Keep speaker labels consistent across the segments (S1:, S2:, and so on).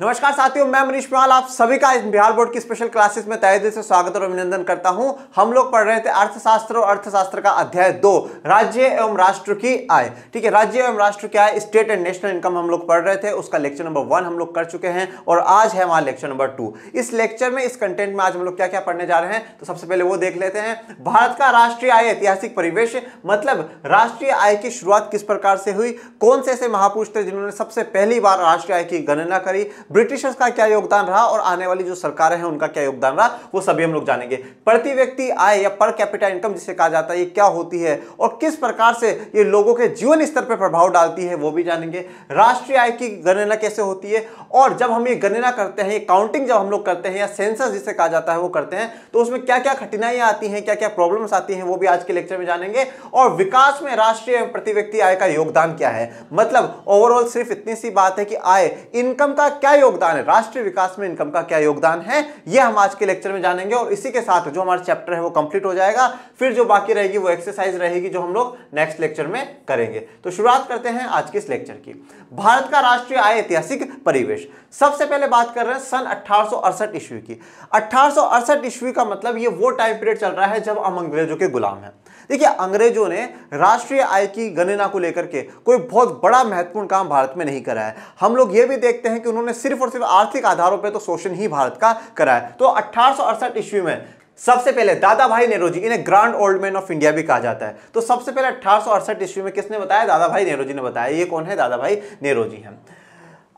S1: नमस्कार साथियों मैं मनीष पाल आप सभी का बिहार बोर्ड की स्पेशल क्लासेस में तय दिल से स्वागत और अभिनंदन करता हूं हम लोग पढ़ रहे थे अर्थशास्त्र और अर्थशास्त्र का अध्याय दो राज्य एवं राष्ट्र की आय ठीक है राज्य एवं राष्ट्र की आय स्टेट एंड नेशनल इनकम हम लोग पढ़ रहे थे उसका लेक्चर नंबर वन हम लोग कर चुके हैं और आज है हमारा लेक्चर नंबर टू इस लेक्चर में इस कंटेंट में आज हम लोग क्या क्या पढ़ने जा रहे हैं तो सबसे पहले वो देख लेते हैं भारत का राष्ट्रीय आय ऐतिहासिक परिवेश मतलब राष्ट्रीय आय की शुरुआत किस प्रकार से हुई कौन से ऐसे महापुरुष थे जिन्होंने सबसे पहली बार राष्ट्रीय आय की गणना करी ब्रिटिशर्स का क्या योगदान रहा और आने वाली जो सरकारें हैं उनका क्या योगदान रहा वो सभी हम लोग जानेंगे प्रति व्यक्ति आय या पर कैपिटल इनकम जिसे कहा जाता है ये क्या होती है और किस प्रकार से ये लोगों के जीवन स्तर पर प्रभाव डालती है वो भी जानेंगे राष्ट्रीय आय की गणना कैसे होती है और जब हम ये गणना करते हैं ये काउंटिंग जब हम लोग करते हैं या सेंसस जिसे कहा जाता है वो करते हैं तो उसमें क्या क्या कठिनाइयां आती हैं क्या क्या प्रॉब्लम्स आती हैं वो भी आज के लेक्चर में जानेंगे और विकास में राष्ट्रीय प्रति व्यक्ति आय का योगदान क्या है मतलब ओवरऑल सिर्फ इतनी सी बात है कि आय इनकम का क्या योगदान है राष्ट्रीय विकास में इनकम का क्या योगदान है यह हम आज के लेक्चर में जानेंगे और इसी के साथ जो हमारा चैप्टर है वो कंप्लीट हो जाएगा फिर जो बाकी रहेगी वो एक्सरसाइज रहेगी जो हम लोग नेक्स्ट लेक्चर में करेंगे तो शुरुआत करते हैं आज के इस लेक्चर की भारत का राष्ट्रीय आय ऐतिहासिक परिवेश सबसे पहले बात कर रहे हैं सन अठारह ईस्वी की अठारह ईस्वी का मतलब ये वो टाइम पीरियड चल रहा है जब हम अंग्रेजों के गुलाम है देखिए अंग्रेजों ने राष्ट्रीय आय की गणना को लेकर के कोई बहुत बड़ा महत्वपूर्ण काम भारत में नहीं करा है हम लोग यह भी देखते हैं कि उन्होंने सिर्फ और सिर्फ आर्थिक आधारों पर तो शोषण ही भारत का करा है तो अठारह ईस्वी में सबसे पहले दादा भाई नेहरू जी इन्हें grand old man of India भी कहा जाता है तो सबसे पहले अठारह ईस्वी में किसने बताया दादा भाई नेहरू जी ने बताया ये कौन है दादा भाई नेहरू जी हैं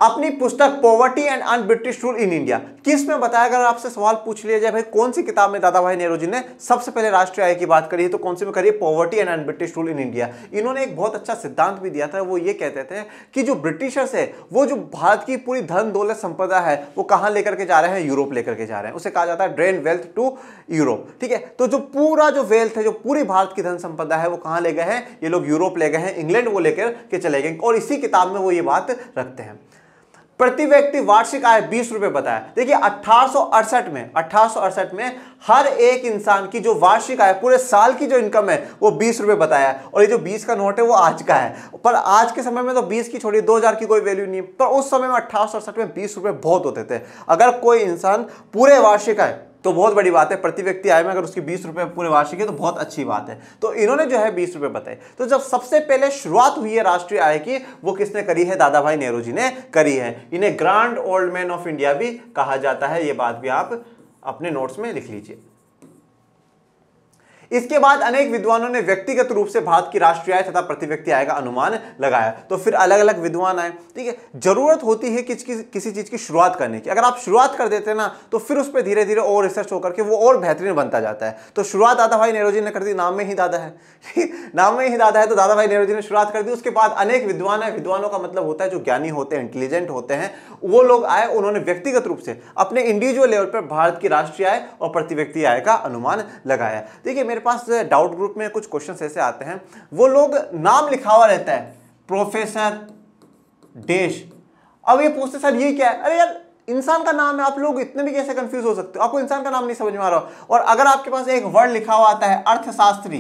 S1: अपनी पुस्तक poverty and un British rule in India किस में बताया अगर आपसे सवाल पूछ लिया जाए भाई कौन सी किताब में दादा भाई नेहरू जी ने सबसे पहले राष्ट्रीय आय की बात करी है तो कौन सी में करी है poverty and un British rule in India इन्होंने एक बहुत अच्छा सिद्धांत भी दिया था वो ये कहते थे कि जो ब्रिटिशर्स है वो जो भारत की पूरी धन दौलत संपदा है वो कहाँ लेकर के जा रहे हैं यूरोप लेकर के जा रहे हैं उसे कहा जाता है ड्रेन वेल्थ टू यूरोप ठीक है तो जो पूरा जो वेल्थ है जो पूरी भारत की धन संपदा है वो कहाँ ले गए हैं ये लोग यूरोप ले गए हैं इंग्लैंड वो लेकर के चले गए और इसी किताब में वो ये बात रखते हैं प्रति व्यक्ति वार्षिक आय बीस रुपये बताया देखिए अठारह में अठारह में हर एक इंसान की जो वार्षिक आय पूरे साल की जो इनकम है वो बीस रुपये बताया और ये जो बीस का नोट है वो आज का है पर आज के समय में तो बीस की छोड़िए दो हजार की कोई वैल्यू नहीं पर उस समय में अठारह में बीस रुपये बहुत होते थे अगर कोई इंसान पूरे वार्षिक आय तो बहुत बड़ी बात है प्रति व्यक्ति आय में अगर उसकी बीस रुपये पूरे वार्षिक है तो बहुत अच्छी बात है तो इन्होंने जो है बीस रुपये बताए तो जब सबसे पहले शुरुआत हुई है राष्ट्रीय आय की वो किसने करी है दादा भाई नेहरू जी ने करी है इन्हें grand old man of India भी कहा जाता है ये बात भी आप अपने नोट्स में लिख लीजिए इसके बाद अनेक विद्वानों ने व्यक्तिगत रूप से भारत की राष्ट्रीय आय तथा प्रति व्यक्ति आय का अनुमान लगाया तो फिर अलग अलग विद्वान आए ठीक है जरूरत होती है किसी किसी चीज की शुरुआत करने की अगर आप शुरुआत कर देते ना तो फिर उस पर धीरे धीरे और रिसर्च होकर के वो और बेहतरीन बनता जाता है तो शुरुआत दादा भाई नेहरू जी ने कर दी नाम में ही दादा है नाम में ही दादा है तो दादा भाई नेहरू जी ने शुरुआत कर दी उसके बाद अनेक विद्वान है विद्वानों का मतलब होता है जो ज्ञानी होते हैं इंटेलिजेंट होते हैं वो लोग आए उन्होंने व्यक्तिगत रूप से अपने इंडिविजुअल लेवल पर भारत की राष्ट्रीय आय और प्रति व्यक्ति आय का अनुमान लगाया देखिए मेरे मेरे पास डाउट ग्रुप में कुछ क्वेश्चन ऐसे आते हैं वो लोग नाम लिखा हुआ रहता है प्रोफेसर देश अब ये पूछते सर ये क्या है अरे यार इंसान का नाम है आप लोग इतने भी कैसे कंफ्यूज हो सकते हो आपको इंसान का नाम नहीं समझ में आ रहा और अगर आपके पास एक वर्ड लिखा हुआ आता है अर्थशास्त्री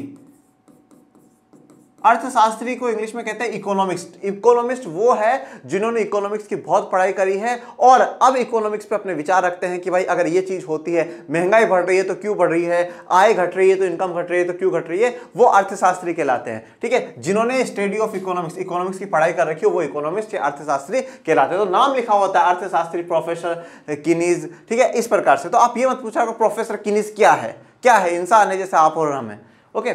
S1: अर्थशास्त्री को इंग्लिश में कहते हैं इकोनॉमिक्स इकोनॉमिस्ट वो है जिन्होंने इकोनॉमिक्स की बहुत पढ़ाई करी है और अब इकोनॉमिक्स पे अपने विचार रखते हैं कि भाई अगर ये चीज़ होती है महंगाई बढ़ रही है तो क्यों बढ़ रही है आय घट रही है तो इनकम घट रही है तो क्यों घट रही है वो अर्थशास्त्री कहलाते हैं ठीक है जिन्होंने स्टडी ऑफ इकोनॉमिक्स इकोनॉमिक्स की पढ़ाई कर रखी है वो इकोनॉमिस्ट या अर्थशास्त्री कहलाते हैं तो नाम लिखा होता है अर्थशास्त्री प्रोफेसर किनीज ठीक है इस प्रकार से तो आप ये मत पूछा प्रोफेसर किनीज क्या है क्या है इंसान है जैसे आप और हम है ओके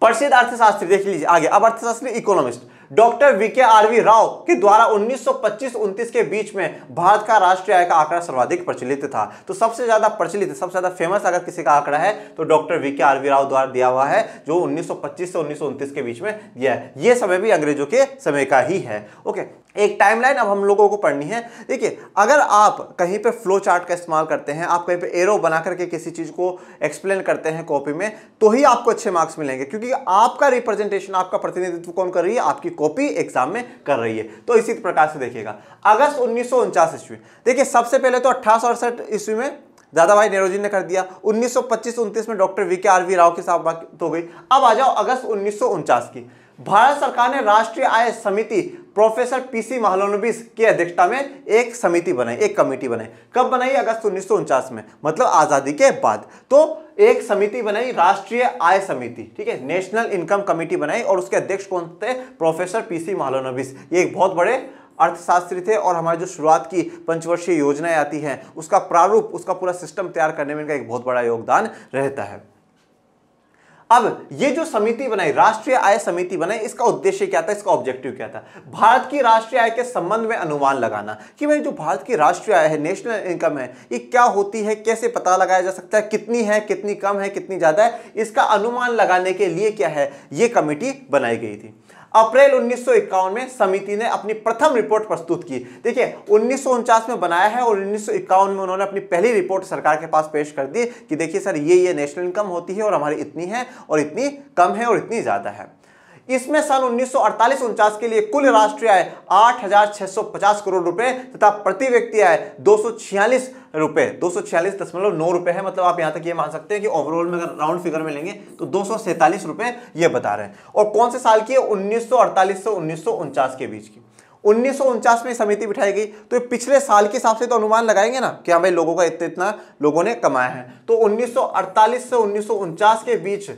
S1: प्रसिद्ध अर्थशास्त्री देख लीजिए आगे अब अर्थशास्त्री economist doctor V K R V Rao के द्वारा 1925-29 के बीच में भारत का राष्ट्रीय आय का आंकड़ा सर्वाधिक प्रचलित था तो सबसे ज्यादा प्रचलित सबसे ज्यादा फेमस अगर किसी का आंकड़ा है तो डॉक्टर वीके आरवी राव द्वारा दिया हुआ है जो 1925 से उन्नीस के बीच में दिया है यह समय भी अंग्रेजों के समय का ही है ओके एक टाइमलाइन अब हम लोगों को पढ़नी है देखिए अगर आप कहीं पे फ्लो चार्ट का इस्तेमाल करते हैं आप कहीं पे एरो बना करके किसी चीज़ को एक्सप्लेन करते हैं कॉपी में तो ही आपको अच्छे मार्क्स मिलेंगे क्योंकि आपका रिप्रेजेंटेशन आपका प्रतिनिधित्व कौन कर रही है आपकी कॉपी एग्जाम में कर रही है तो इसी प्रकार से देखिएगा अगस्त उन्नीस ईस्वी देखिए सबसे पहले तो अट्ठारह ईस्वी में दादा भाई नेहरू जी ने कर दिया 1925 29 में doctor V K R V Rao की साहब बात हो गई अब आ जाओ अगस्त उन्नीस की भारत सरकार ने राष्ट्रीय आय समिति प्रोफेसर पीसी महालोनबिस की अध्यक्षता में एक समिति बनाई एक कमेटी बनाई कब बनाई अगस्त उन्नीस में मतलब आज़ादी के बाद तो एक समिति बनाई राष्ट्रीय आय समिति ठीक है नेशनल इनकम कमेटी बनाई और उसके अध्यक्ष कौन थे प्रोफेसर पीसी महालोनबिस ये एक बहुत बड़े अर्थशास्त्री थे और हमारी जो शुरुआत की पंचवर्षीय योजनाएं आती हैं उसका प्रारूप उसका पूरा सिस्टम तैयार करने में इनका एक बहुत बड़ा योगदान रहता है अब ये जो समिति बनाई राष्ट्रीय आय समिति बनाई इसका उद्देश्य क्या था इसका ऑब्जेक्टिव क्या था भारत की राष्ट्रीय आय के संबंध में अनुमान लगाना कि भाई जो भारत की राष्ट्रीय आय है नेशनल इनकम है ये क्या होती है कैसे पता लगाया जा सकता है कितनी है कितनी कम है कितनी ज़्यादा है इसका अनुमान लगाने के लिए क्या है ये कमेटी बनाई गई थी अप्रैल उन्नीस में समिति ने अपनी प्रथम रिपोर्ट प्रस्तुत की देखिए उन्नीस में बनाया है और उन्नीस में उन्होंने अपनी पहली रिपोर्ट सरकार के पास पेश कर दी कि देखिए सर ये ये नेशनल इनकम होती है और हमारी इतनी है और इतनी कम है और इतनी ज़्यादा है इसमें साल उन्नीस सौ के लिए कुल राष्ट्रीय आय 8,650 करोड़ रुपए तथा प्रति व्यक्ति आय दो रुपए दो दशमलव नौ रुपए है मतलब आप यहां तक ये मान सकते हैं कि ओवरऑल में अगर राउंड फिगर में लेंगे तो दो रुपए ये बता रहे हैं और कौन से साल की है उन्नीस से उन्नीस के बीच की उन्नीस में समिति बिठाई गई तो ये पिछले साल के हिसाब से तो अनुमान लगाएंगे ना कि हमें हाँ लोगों का इतने इतना लोगों ने कमाया है तो उन्नीस से उन्नीस के बीच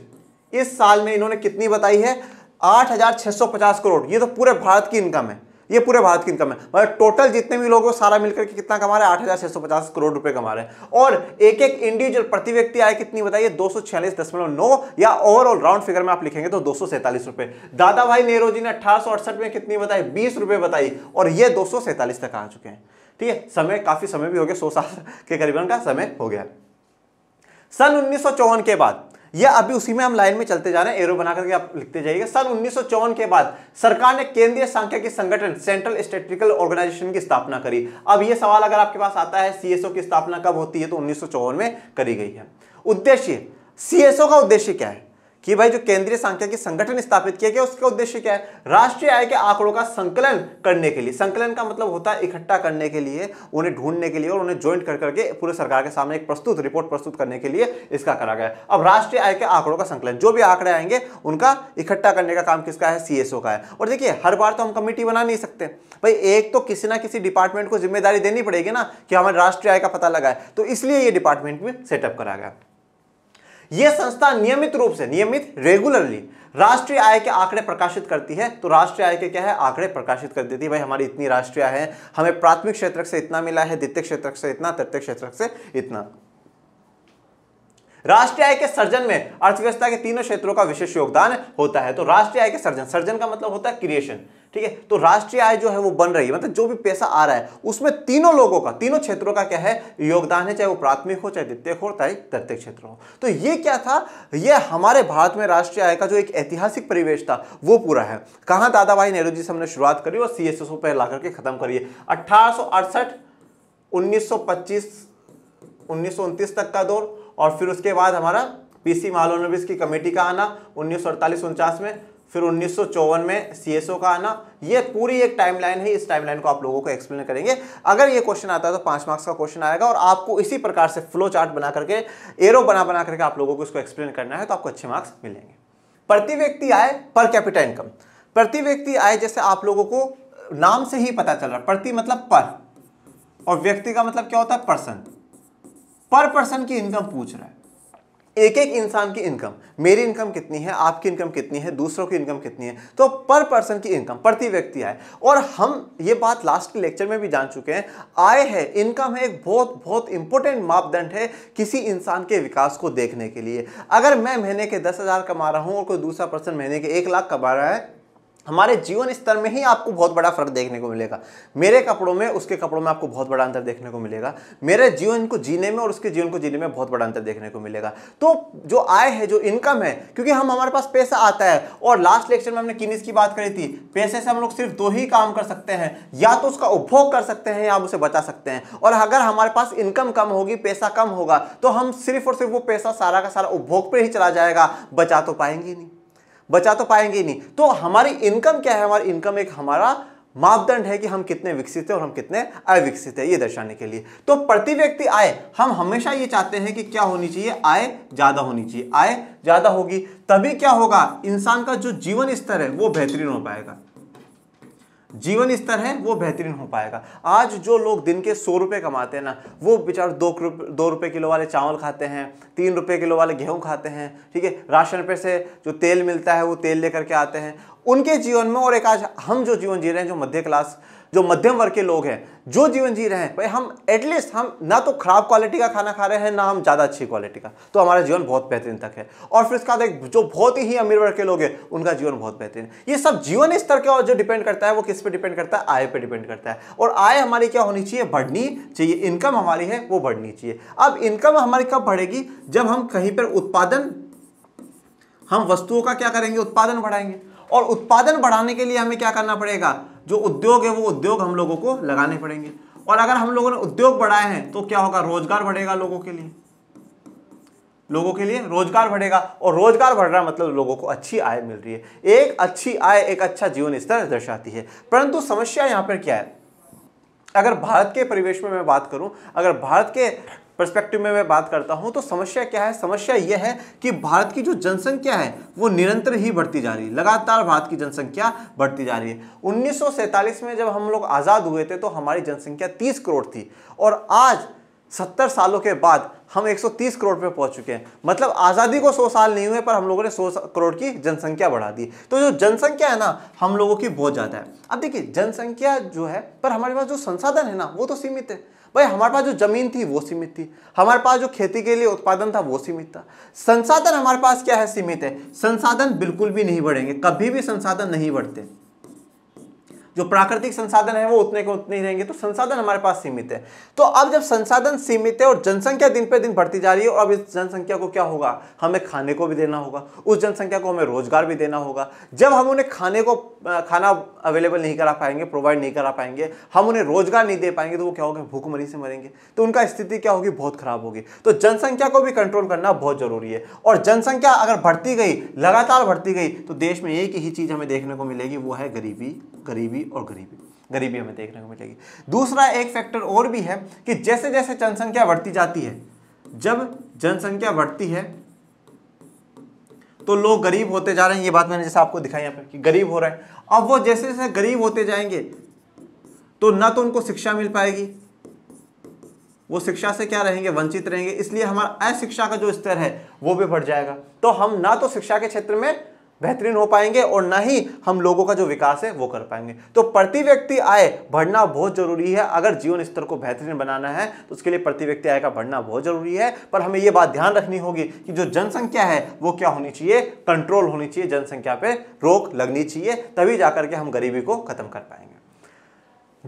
S1: इस साल में इन्होंने कितनी बताई है आठ हजार छह सौ पचास करोड़ ये तो पूरे भारत की इनकम है ये पूरे भारत की इनकम है मतलब टोटल जितने भी लोग सारा मिलकर के कितना कमा रहे हैं आठ हजार छह सौ पचास करोड़ रुपए कमा रहे हैं और एक एक इंडिविजुअल प्रति व्यक्ति आय कितनी बताइए दो सौ छियालीस दशमलव नौ या ओवरऑल राउंड फिगर में आप लिखेंगे तो दो सौ सैंतालीस रुपए दादा भाई नेहरू जी ने अठारह में कितनी बताई बीस रुपए बताई और ये दो सौ सैंतालीस तक आ चुके हैं ठीक है समय काफी समय भी हो गया सौ साल के करीबन का समय हो गया सन उन्नीस के बाद या अभी उसी में हम लाइन में चलते जा रहे हैं एरो बना करके आप लिखते जाइएगा सन उन्नीस के बाद सरकार ने केंद्रीय सांख्यिकी संगठन सेंट्रल स्टेटिकल ऑर्गेनाइजेशन की स्थापना करी अब यह सवाल अगर आपके पास आता है सीएसओ की स्थापना कब होती है तो उन्नीस में करी गई है उद्देश्य सीएसओ का उद्देश्य क्या है कि भाई जो केंद्रीय सांख्यिकी संगठन स्थापित किया गया उसका उद्देश्य क्या है राष्ट्रीय आय के आंकड़ों का संकलन करने के लिए संकलन का मतलब होता है इकट्ठा करने के लिए उन्हें ढूंढने के लिए और उन्हें ज्वाइंट कर करके पूरे सरकार के सामने एक प्रस्तुत रिपोर्ट प्रस्तुत करने के लिए इसका करा गया अब राष्ट्रीय आय के आंकड़ों का संकलन जो भी आंकड़े आएंगे उनका इकट्ठा करने का काम किसका है सीएसओ का है और देखिए हर बार तो हम कमेटी बना नहीं सकते भाई एक तो किसी ना किसी डिपार्टमेंट को जिम्मेदारी देनी पड़ेगी ना कि हमें राष्ट्रीय आय का पता लगाए तो इसलिए ये डिपार्टमेंट में सेटअप करा गया यह संस्था नियमित रूप से नियमित रेगुलरली राष्ट्रीय आय के आंकड़े प्रकाशित करती है तो राष्ट्रीय आय के क्या है आंकड़े प्रकाशित कर देती है भाई हमारी इतनी राष्ट्रीय आय है हमें प्राथमिक क्षेत्र से इतना मिला है द्वितीय क्षेत्र से इतना तृतीय क्षेत्र से इतना राष्ट्रीय आय के सर्जन में अर्थव्यवस्था के तीनों क्षेत्रों का विशेष योगदान होता है तो राष्ट्रीय आय के सर्जन सर्जन का मतलब होता है क्रिएशन ठीक है तो राष्ट्रीय आय जो है वो बन रही है मतलब जो भी पैसा आ रहा है उसमें तीनों लोगों का तीनों क्षेत्रों का क्या है योगदान है चाहे वो प्राथमिक हो चाहे द्वितीय हो चाहे तृतीय क्षेत्र हो तो ये क्या था ये हमारे भारत में राष्ट्रीय आय का जो एक ऐतिहासिक परिवेश था वो पूरा है कहाँ दादा भाई नेहरू जी से हमने शुरुआत करी और सी एस पर ला करके खत्म करिए अट्ठारह सौ उन्नीस सौ तक का दौर और फिर उसके बाद हमारा पीसी मालोनोविस की कमेटी का आना उन्नीस सौ में फिर उन्नीस में सीएसओ का आना ये पूरी एक टाइमलाइन है इस टाइमलाइन को आप लोगों को एक्सप्लेन करेंगे अगर ये क्वेश्चन आता है तो पाँच मार्क्स का क्वेश्चन आएगा और आपको इसी प्रकार से फ्लो चार्ट बना करके एरो बना बना करके आप लोगों को इसको एक्सप्लेन करना है तो आपको अच्छे मार्क्स मिलेंगे प्रति व्यक्ति आय पर कैपिटल इनकम प्रति व्यक्ति आय जैसे आप लोगों को नाम से ही पता चल रहा है प्रति मतलब पर और व्यक्ति का मतलब क्या होता है पर्सन पर पर्सन की इनकम पूछ रहा है एक एक इंसान की इनकम मेरी इनकम कितनी है आपकी इनकम कितनी है दूसरों की इनकम कितनी है तो पर पर्सन की इनकम प्रति व्यक्ति आए और हम ये बात लास्ट के लेक्चर में भी जान चुके हैं आय है इनकम है एक बहुत बहुत इंपॉर्टेंट मापदंड है किसी इंसान के विकास को देखने के लिए अगर मैं महीने के दस हज़ार कमा रहा हूँ और कोई दूसरा पर्सन महीने के एक लाख कमा रहा है हमारे जीवन स्तर में ही आपको बहुत बड़ा फर्क देखने को मिलेगा मेरे कपड़ों में उसके कपड़ों में आपको बहुत बड़ा अंतर देखने को मिलेगा मेरे जीवन को जीने में और उसके जीवन को जीने में बहुत बड़ा अंतर देखने को मिलेगा तो जो आय है जो इनकम है क्योंकि हम हमारे पास पैसा आता है और लास्ट लेक्चर में हमने किनिस की बात करी थी पैसे से हम लोग सिर्फ दो ही काम कर सकते हैं या तो उसका उपभोग कर सकते हैं या हम उसे बचा सकते हैं और अगर हमारे पास इनकम कम होगी पैसा कम होगा तो हम सिर्फ और सिर्फ वो पैसा सारा का सारा उपभोग पर ही चला जाएगा बचा तो पाएंगे नहीं बचा तो पाएंगे ही नहीं तो हमारी इनकम क्या है हमारी इनकम एक हमारा मापदंड है कि हम कितने विकसित हैं और हम कितने अविकसित हैं ये दर्शाने के लिए तो प्रति व्यक्ति आय हम हमेशा ये चाहते हैं कि क्या होनी चाहिए आय ज़्यादा होनी चाहिए आय ज़्यादा होगी तभी क्या होगा इंसान का जो जीवन स्तर है वो बेहतरीन हो पाएगा जीवन स्तर है वो बेहतरीन हो पाएगा आज जो लोग दिन के सौ रुपये कमाते हैं ना वो बेचारे दो दो रुपये किलो वाले चावल खाते हैं तीन रुपये किलो वाले गेहूँ खाते हैं ठीक है राशन पे से जो तेल मिलता है वो तेल लेकर के आते हैं उनके जीवन में और एक आज हम जो जीवन जी रहे हैं जो मध्य क्लास जो मध्यम वर्ग के लोग हैं जो जीवन जी रहे हैं भाई हम एटलीस्ट हम ना तो खराब क्वालिटी का खाना खा रहे हैं ना हम ज़्यादा अच्छी क्वालिटी का तो हमारा जीवन बहुत बेहतरीन तक है और फिर इसका एक जो बहुत ही अमीर वर्ग के लोग हैं उनका जीवन बहुत बेहतरीन ये सब जीवन स्तर के और जो डिपेंड करता है वो किस पर डिपेंड करता है आय पर डिपेंड करता है और आय हमारी क्या होनी चाहिए बढ़नी चाहिए इनकम हमारी है वो बढ़नी चाहिए अब इनकम हमारी कब बढ़ेगी जब हम कहीं पर उत्पादन हम वस्तुओं का क्या करेंगे उत्पादन बढ़ाएंगे और उत्पादन बढ़ाने के लिए हमें क्या करना पड़ेगा जो उद्योग है वो उद्योग हम लोगों को लगाने पड़ेंगे और अगर हम लोगों ने उद्योग बढ़ाए हैं तो क्या होगा रोजगार बढ़ेगा लोगों के लिए लोगों के लिए रोजगार बढ़ेगा और रोजगार बढ़ रहा मतलब लोगों को अच्छी आय मिल रही है एक अच्छी आय एक अच्छा जीवन स्तर दर्शाती है परंतु समस्या यहाँ पर क्या है अगर भारत के परिवेश में मैं बात करूं अगर भारत के परस्पेक्टिव में मैं बात करता हूँ तो समस्या क्या है समस्या यह है कि भारत की जो जनसंख्या है वो निरंतर ही बढ़ती जा रही है लगातार भारत की जनसंख्या बढ़ती जा रही है उन्नीस में जब हम लोग आज़ाद हुए थे तो हमारी जनसंख्या तीस करोड़ थी और आज सत्तर सालों के बाद हम 130 करोड़ पे पहुंच चुके हैं मतलब आज़ादी को 100 साल नहीं हुए पर हम लोगों ने 100 करोड़ की जनसंख्या बढ़ा दी तो जो जनसंख्या है ना हम लोगों की बहुत ज़्यादा है अब देखिए जनसंख्या जो है पर हमारे पास जो संसाधन है ना वो तो सीमित है भाई हमारे पास जो ज़मीन थी वो सीमित थी हमारे पास जो खेती के लिए उत्पादन था वो सीमित था संसाधन हमारे पास क्या है सीमित है संसाधन बिल्कुल भी नहीं बढ़ेंगे कभी भी संसाधन नहीं बढ़ते जो प्राकृतिक संसाधन है वो उतने के उतने ही रहेंगे तो संसाधन हमारे पास सीमित है तो अब जब संसाधन सीमित है और जनसंख्या दिन पे दिन बढ़ती जा रही है और अब इस जनसंख्या को क्या होगा हमें खाने को भी देना होगा उस जनसंख्या को हमें रोजगार भी देना होगा जब हम उन्हें खाने को खाना अवेलेबल नहीं करा पाएंगे प्रोवाइड नहीं करा पाएंगे हम उन्हें रोजगार नहीं दे पाएंगे तो वो क्या होगा भूखमरी से मरेंगे तो उनका स्थिति क्या होगी बहुत खराब होगी तो जनसंख्या को भी कंट्रोल करना बहुत जरूरी है और जनसंख्या अगर बढ़ती गई लगातार बढ़ती गई तो देश में एक ही चीज हमें देखने को मिलेगी वो है गरीबी गरीबी और गरीबी गरीबी हमें देखने को मिलेगी दूसरा एक फैक्टर और भी है कि जैसे जैसे जनसंख्या बढ़ती जाती है जब जनसंख्या बढ़ती है तो लोग गरीब होते जा रहे हैं ये बात मैंने जैसे आपको दिखाई यहाँ पर कि गरीब हो रहा है अब वो जैसे जैसे गरीब होते जाएंगे तो ना तो उनको शिक्षा मिल पाएगी वो शिक्षा से क्या रहेंगे वंचित रहेंगे इसलिए हमारा अशिक्षा का जो स्तर है वो भी बढ़ जाएगा तो हम ना तो शिक्षा के क्षेत्र में बेहतरीन हो पाएंगे और ना ही हम लोगों का जो विकास है वो कर पाएंगे तो प्रति व्यक्ति आय बढ़ना बहुत जरूरी है अगर जीवन स्तर को बेहतरीन बनाना है तो उसके लिए प्रति व्यक्ति आय का बढ़ना बहुत जरूरी है पर हमें ये बात ध्यान रखनी होगी कि जो जनसंख्या है वो क्या होनी चाहिए कंट्रोल होनी चाहिए जनसंख्या पर रोक लगनी चाहिए तभी जाकर के हम गरीबी को खत्म कर पाएंगे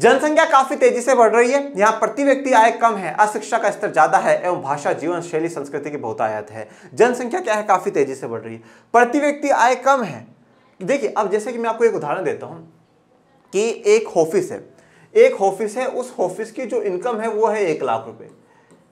S1: जनसंख्या काफी तेजी से बढ़ रही है यहाँ प्रति व्यक्ति आय कम है अशिक्षा का स्तर ज्यादा है एवं भाषा जीवन शैली संस्कृति की बहुत आयात है जनसंख्या क्या है काफी तेजी से बढ़ रही है प्रति व्यक्ति आय कम है देखिए अब जैसे कि मैं आपको एक उदाहरण देता हूँ कि एक ऑफिस है एक ऑफिस है उस ऑफिस की जो इनकम है वो है एक लाख रुपये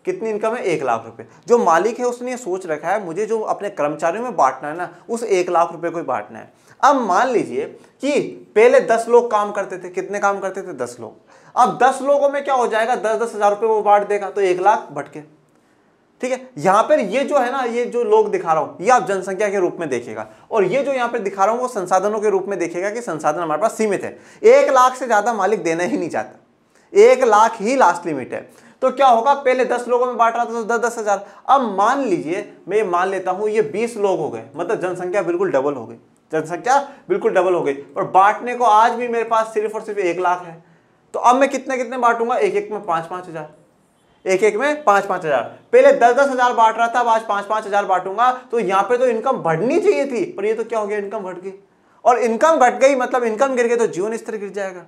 S1: कितनी इनकम है एक लाख रुपए जो मालिक है उसने ये सोच रखा है मुझे जो अपने कर्मचारियों में बांटना है ना उस एक लाख रुपए को ही बांटना है अब मान लीजिए कि पहले दस लोग काम करते थे कितने काम करते थे दस लोग अब दस लोगों में क्या हो जाएगा दस दस हजार रुपये वो बांट देगा तो एक लाख भटके ठीक है यहाँ पर ये जो है ना ये जो लोग दिखा रहा हूँ ये आप जनसंख्या के रूप में देखेगा और ये जो यहाँ पर दिखा रहा हूँ वो संसाधनों के रूप में देखेगा कि संसाधन हमारे पास सीमित है एक लाख से ज़्यादा मालिक देना ही नहीं चाहता एक लाख ही लास्ट लिमिट है तो क्या होगा पहले दस लोगों में बांट रहा था तो दस दस हजार अब मान लीजिए मैं मान लेता हूं ये बीस लोग हो गए मतलब जनसंख्या बिल्कुल डबल हो गई जनसंख्या बिल्कुल डबल हो गई और बांटने को आज भी मेरे पास सिर्फ और सिर्फ एक लाख है तो अब मैं कितने कितने बांटूंगा एक एक में पांच पांच हज़ार एक एक में पांच पांच हज़ार पहले दस दस हज़ार बांट रहा था अब आज पांच पांच हज़ार बांटूंगा तो यहाँ पे तो इनकम बढ़नी चाहिए थी पर ये तो क्या हो गया इनकम घट गई और इनकम घट गई मतलब इनकम गिर गई तो जीवन स्तर गिर जाएगा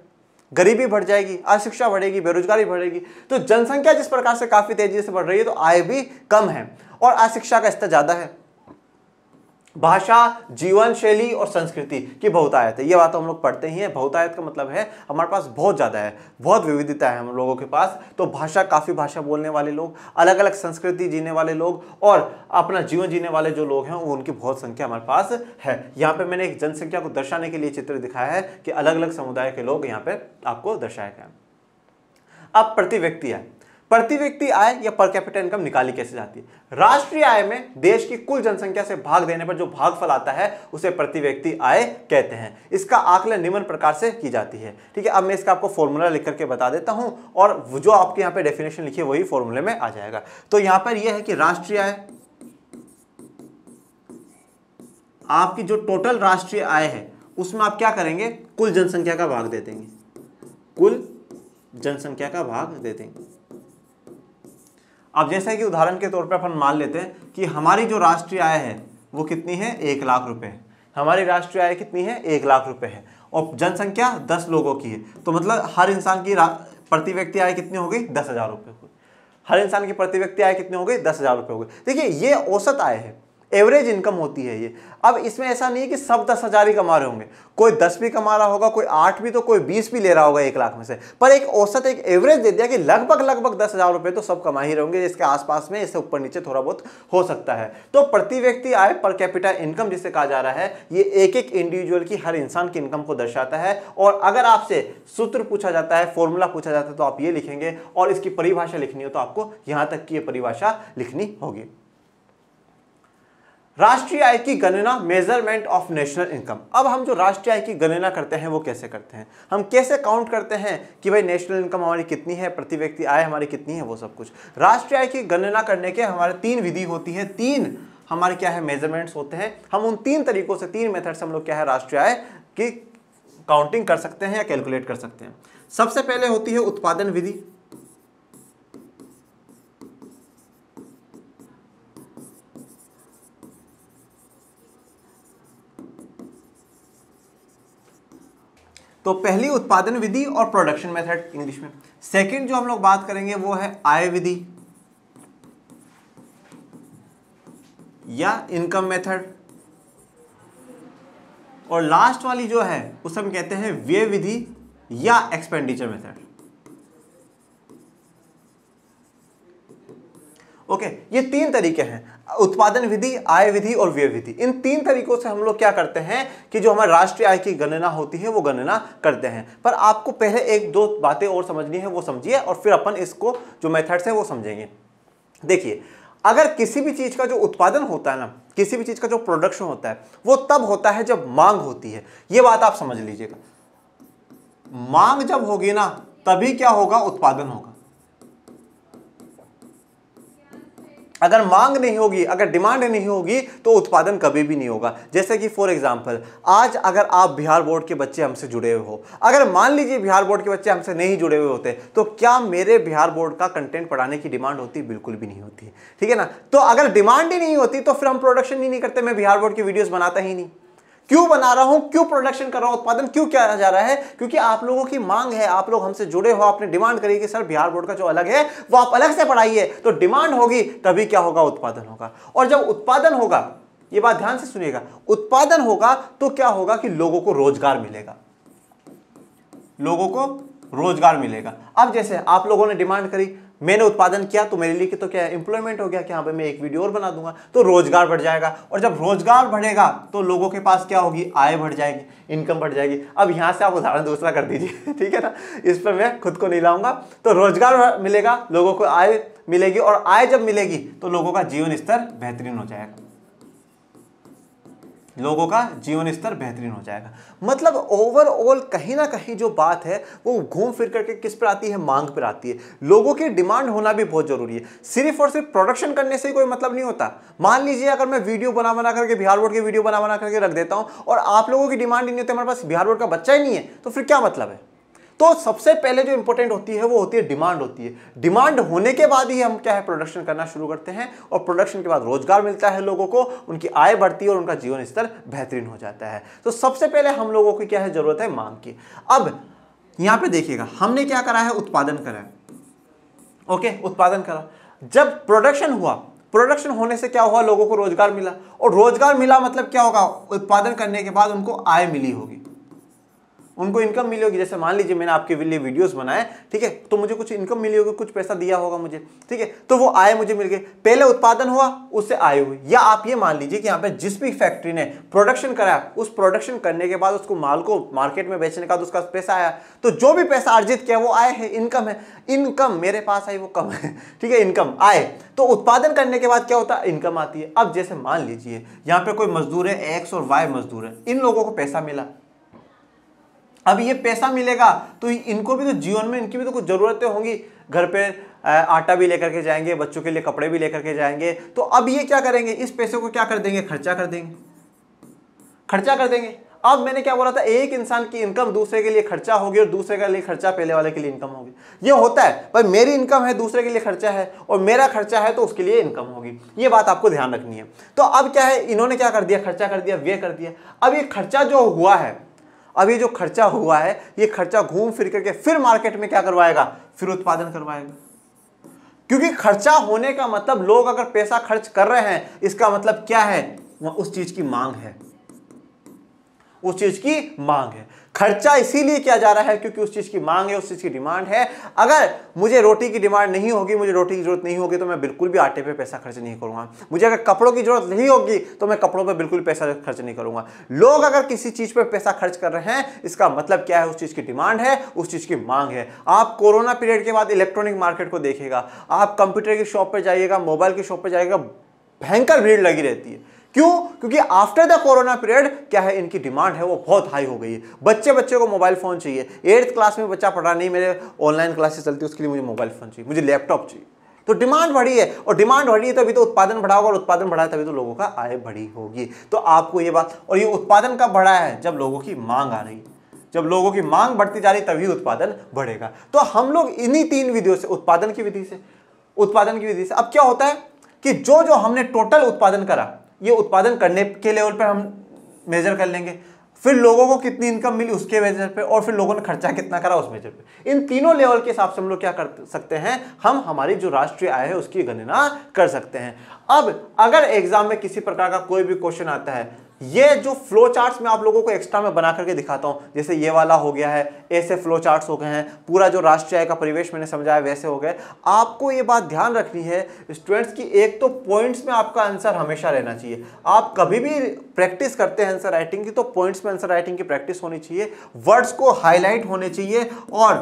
S1: गरीबी बढ़ जाएगी अशिक्षा बढ़ेगी बेरोजगारी बढ़ेगी तो जनसंख्या जिस प्रकार से काफ़ी तेज़ी से बढ़ रही है तो आय भी कम है और अशिक्षा का स्तर ज़्यादा है भाषा जीवन शैली और संस्कृति की बहुतायत है ये बात हम लोग पढ़ते ही हैं बहुतायत का मतलब है हमारे पास बहुत ज़्यादा है बहुत विविधता है हम लोगों के पास तो भाषा काफ़ी भाषा बोलने वाले लोग अलग अलग संस्कृति जीने वाले लोग और अपना जीवन जीने वाले जो लोग हैं उनकी बहुत संख्या हमारे पास है यहाँ पर मैंने एक जनसंख्या को दर्शाने के लिए चित्र दिखाया है कि अलग अलग समुदाय के लोग यहाँ पर आपको दर्शाए गए अब प्रति व्यक्ति है प्रति व्यक्ति आय या पर कैपिटल इनकम निकाली कैसे जाती है राष्ट्रीय आय में देश की कुल जनसंख्या से भाग देने पर जो भागफल आता है उसे प्रति व्यक्ति आय कहते हैं इसका आकलन निम्न प्रकार से की जाती है ठीक है अब मैं इसका आपको फॉर्मूला लिख करके बता देता हूं और जो आपके यहां पे डेफिनेशन लिखी है वही फॉर्मूले में आ जाएगा तो यहां पर यह है कि राष्ट्रीय आय आपकी जो टोटल राष्ट्रीय आय है उसमें आप क्या करेंगे कुल जनसंख्या का भाग दे देंगे कुल जनसंख्या का भाग दे देंगे अब जैसा कि उदाहरण के तौर पर अपन मान लेते हैं कि हमारी जो राष्ट्रीय आय है वो कितनी है एक लाख रुपये हमारी राष्ट्रीय आय कितनी है एक लाख रुपये है और जनसंख्या दस लोगों की है तो मतलब हर इंसान की प्रति व्यक्ति आय कितनी हो गई दस हज़ार रुपये हर इंसान की प्रति व्यक्ति आय कितनी हो गई दस हज़ार रुपये हो गई देखिए ये औसत आय है एवरेज इनकम होती है ये अब इसमें ऐसा नहीं है कि सब दस हज़ार ही कमा रहे होंगे कोई दस भी कमा रहा होगा कोई आठ भी तो कोई बीस भी ले रहा होगा एक लाख में से पर एक औसत एक एवरेज दे दिया कि लगभग लगभग दस हज़ार रुपये तो सब कमा ही रहेंगे इसके आसपास में इससे ऊपर नीचे थोड़ा बहुत हो सकता है तो प्रति व्यक्ति आय पर कैपिटल इनकम जिसे कहा जा रहा है ये एक एक इंडिविजुअल की हर इंसान की इनकम को दर्शाता है और अगर आपसे सूत्र पूछा जाता है फॉर्मूला पूछा जाता है तो आप ये लिखेंगे और इसकी परिभाषा लिखनी हो तो आपको यहाँ तक की ये परिभाषा लिखनी होगी राष्ट्रीय आय की गणना मेजरमेंट ऑफ नेशनल इनकम अब हम जो राष्ट्रीय आय की गणना करते हैं वो कैसे करते हैं हम कैसे काउंट करते हैं कि भाई नेशनल इनकम हमारी कितनी है प्रति व्यक्ति आय हमारी कितनी है वो सब कुछ राष्ट्रीय आय की गणना करने के हमारे तीन विधि होती है तीन हमारे क्या है मेजरमेंट्स होते हैं हम उन तीन तरीकों से तीन मेथड से हम लोग क्या है राष्ट्रीय आय की काउंटिंग कर सकते हैं या कैलकुलेट कर सकते हैं सबसे पहले होती है उत्पादन विधि तो पहली उत्पादन विधि और प्रोडक्शन मेथड इंग्लिश में सेकंड जो हम लोग बात करेंगे वो है आय विधि या इनकम मेथड और लास्ट वाली जो है उसे हम कहते हैं व्यय विधि या एक्सपेंडिचर मेथड ओके ये तीन तरीके हैं उत्पादन विधि आय विधि और व्यय विधि इन तीन तरीकों से हम लोग क्या करते हैं कि जो हमारे राष्ट्रीय आय की गणना होती है वो गणना करते हैं पर आपको पहले एक दो बातें और समझनी है वो समझिए और फिर अपन इसको जो मेथड्स है वो समझेंगे देखिए अगर किसी भी चीज़ का जो उत्पादन होता है ना किसी भी चीज़ का जो प्रोडक्शन होता है वो तब होता है जब मांग होती है ये बात आप समझ लीजिएगा मांग जब होगी ना तभी क्या होगा उत्पादन होगा अगर मांग नहीं होगी अगर डिमांड नहीं होगी तो उत्पादन कभी भी नहीं होगा जैसे कि फॉर एग्जाम्पल आज अगर आप बिहार बोर्ड के बच्चे हमसे जुड़े हुए हो अगर मान लीजिए बिहार बोर्ड के बच्चे हमसे नहीं जुड़े हुए होते तो क्या मेरे बिहार बोर्ड का कंटेंट पढ़ाने की डिमांड होती बिल्कुल भी नहीं होती ठीक है ना तो अगर डिमांड ही नहीं होती तो फिर हम प्रोडक्शन ही नहीं करते मैं बिहार बोर्ड की वीडियोज़ बनाता ही नहीं क्यों बना रहा हूं क्यों प्रोडक्शन कर रहा हूं उत्पादन क्यों किया जा रहा है क्योंकि आप लोगों की मांग है आप लोग हमसे जुड़े हो आपने डिमांड करी कि सर बिहार बोर्ड का जो अलग है वो आप अलग से पढ़ाइए तो डिमांड होगी तभी क्या होगा उत्पादन होगा और जब उत्पादन होगा ये बात ध्यान से सुनिएगा उत्पादन होगा तो क्या होगा कि लोगों को रोजगार मिलेगा लोगों को रोजगार मिलेगा अब जैसे आप लोगों ने डिमांड करी मैंने उत्पादन किया तो मेरे लिए तो क्या एम्प्लॉयमेंट हो गया कि हाँ भाई मैं एक वीडियो और बना दूंगा तो रोजगार बढ़ जाएगा और जब रोजगार बढ़ेगा तो लोगों के पास क्या होगी आय बढ़ जाएगी इनकम बढ़ जाएगी अब यहाँ से आप उदाहरण दूसरा कर दीजिए ठीक है ना इस पर मैं खुद को नहीं लाऊंगा तो रोजगार मिलेगा लोगों को आय मिलेगी और आय जब मिलेगी तो लोगों का जीवन स्तर बेहतरीन हो जाएगा लोगों का जीवन स्तर बेहतरीन हो जाएगा मतलब ओवरऑल कहीं ना कहीं जो बात है वो घूम फिर करके किस पर आती है मांग पर आती है लोगों की डिमांड होना भी बहुत ज़रूरी है सिर्फ और सिर्फ प्रोडक्शन करने से ही कोई मतलब नहीं होता मान लीजिए अगर मैं वीडियो बना बना करके बिहार बोर्ड की वीडियो बना बना करके रख देता हूँ और आप लोगों की डिमांड ही नहीं होती हमारे पास बिहार बोर्ड का बच्चा ही नहीं है तो फिर क्या मतलब है तो सबसे पहले जो इंपॉर्टेंट होती है वो होती है डिमांड होती है डिमांड होने के बाद ही हम क्या है प्रोडक्शन करना शुरू करते हैं और प्रोडक्शन के बाद रोजगार मिलता है लोगों को उनकी आय बढ़ती है और उनका जीवन स्तर बेहतरीन हो जाता है तो सबसे पहले हम लोगों की क्या है जरूरत है मांग की अब यहाँ पर देखिएगा हमने क्या करा है उत्पादन करा ओके उत्पादन करा जब प्रोडक्शन हुआ प्रोडक्शन होने से क्या हुआ लोगों को रोजगार मिला और रोजगार मिला मतलब क्या होगा उत्पादन करने के बाद उनको आय मिली होगी उनको इनकम मिली होगी जैसे मान लीजिए मैंने आपके लिए वीडियोस बनाए ठीक है तो मुझे कुछ इनकम मिली होगी कुछ पैसा दिया होगा मुझे ठीक है तो वो आय मुझे मिल गए पहले उत्पादन हुआ उससे आय हुई या आप ये मान लीजिए कि यहाँ पे जिस भी फैक्ट्री ने प्रोडक्शन कराया उस प्रोडक्शन करने के बाद उसको माल को मार्केट में बेचने का उसका पैसा आया तो जो भी पैसा अर्जित किया वो आय है इनकम है इनकम मेरे पास आई वो कम है ठीक है इनकम आए तो उत्पादन करने के बाद क्या होता है इनकम आती है अब जैसे मान लीजिए यहाँ पे कोई मजदूर है एक्स और वाई मजदूर है इन लोगों को पैसा मिला अब ये पैसा मिलेगा तो इनको भी तो जीवन में इनकी भी तो कुछ ज़रूरतें होंगी घर पे आटा भी लेकर के जाएंगे बच्चों के लिए कपड़े भी लेकर के जाएंगे तो अब ये क्या करेंगे इस पैसे को क्या कर देंगे खर्चा कर देंगे खर्चा कर देंगे अब मैंने क्या बोला था एक इंसान की इनकम दूसरे के लिए खर्चा होगी और दूसरे के लिए खर्चा पहले वाले के लिए इनकम होगी ये होता है भाई मेरी इनकम है दूसरे के लिए खर्चा है और मेरा खर्चा है तो उसके लिए इनकम होगी ये बात आपको ध्यान रखनी है तो अब क्या है इन्होंने क्या कर दिया खर्चा कर दिया व्यय कर दिया अब ये खर्चा जो हुआ है अब ये जो खर्चा हुआ है ये खर्चा घूम फिर करके फिर मार्केट में क्या करवाएगा फिर उत्पादन करवाएगा क्योंकि खर्चा होने का मतलब लोग अगर पैसा खर्च कर रहे हैं इसका मतलब क्या है उस चीज की मांग है उस चीज की मांग है खर्चा इसीलिए किया जा रहा है क्योंकि उस चीज़ की मांग है उस चीज़ की डिमांड है अगर मुझे रोटी की डिमांड नहीं होगी मुझे रोटी की जरूरत नहीं होगी तो मैं बिल्कुल भी आटे पर पैसा खर्च नहीं करूँगा मुझे अगर कपड़ों की जरूरत नहीं होगी तो मैं कपड़ों पर बिल्कुल पैसा खर्च नहीं करूँगा लोग अगर किसी चीज़ पर पैसा खर्च कर रहे हैं इसका मतलब क्या है उस चीज़ की डिमांड है उस चीज़ की मांग है आप कोरोना पीरियड के बाद इलेक्ट्रॉनिक मार्केट को देखेगा आप कंप्यूटर की शॉप पर जाइएगा मोबाइल की शॉप पर जाइएगा भयंकर भीड़ लगी रहती है क्यों क्योंकि आफ्टर द कोरोना पीरियड क्या है इनकी डिमांड है वो बहुत हाई हो गई है बच्चे बच्चे को मोबाइल फ़ोन चाहिए एट्थ क्लास में बच्चा पढ़ रहा नहीं मेरे ऑनलाइन क्लासेस चलती है उसके लिए मुझे मोबाइल फ़ोन चाहिए मुझे लैपटॉप चाहिए तो डिमांड बढ़ी है और डिमांड बढ़ी है तभी तो उत्पादन बढ़ा होगा और उत्पादन बढ़ा है तभी तो लोगों का आय बढ़ी होगी तो आपको ये बात और ये उत्पादन कब बढ़ा है जब लोगों की मांग आ रही है जब लोगों की मांग बढ़ती जा रही तभी उत्पादन बढ़ेगा तो हम लोग इन्हीं तीन विधियों से उत्पादन की विधि से उत्पादन की विधि से अब क्या होता है कि जो जो हमने टोटल उत्पादन करा ये उत्पादन करने के लेवल पर हम मेजर कर लेंगे फिर लोगों को कितनी इनकम मिली उसके मेजर पे और फिर लोगों ने खर्चा कितना करा उस मेजर पे इन तीनों लेवल के हिसाब से हम लोग क्या कर सकते हैं हम हमारी जो राष्ट्रीय आय है उसकी गणना कर सकते हैं अब अगर एग्जाम में किसी प्रकार का कोई भी क्वेश्चन आता है ये जो फ्लो चार्ट्स में आप लोगों को एक्स्ट्रा में बना करके दिखाता हूँ जैसे ये वाला हो गया है ऐसे फ्लो चार्ट्स हो गए हैं पूरा जो राष्ट्रीय आय का परिवेश मैंने समझाया वैसे हो गए आपको ये बात ध्यान रखनी है स्टूडेंट्स की एक तो पॉइंट्स में आपका आंसर हमेशा रहना चाहिए आप कभी भी प्रैक्टिस करते हैं आंसर राइटिंग की तो पॉइंट्स में आंसर राइटिंग की प्रैक्टिस होनी चाहिए वर्ड्स को हाईलाइट होने चाहिए और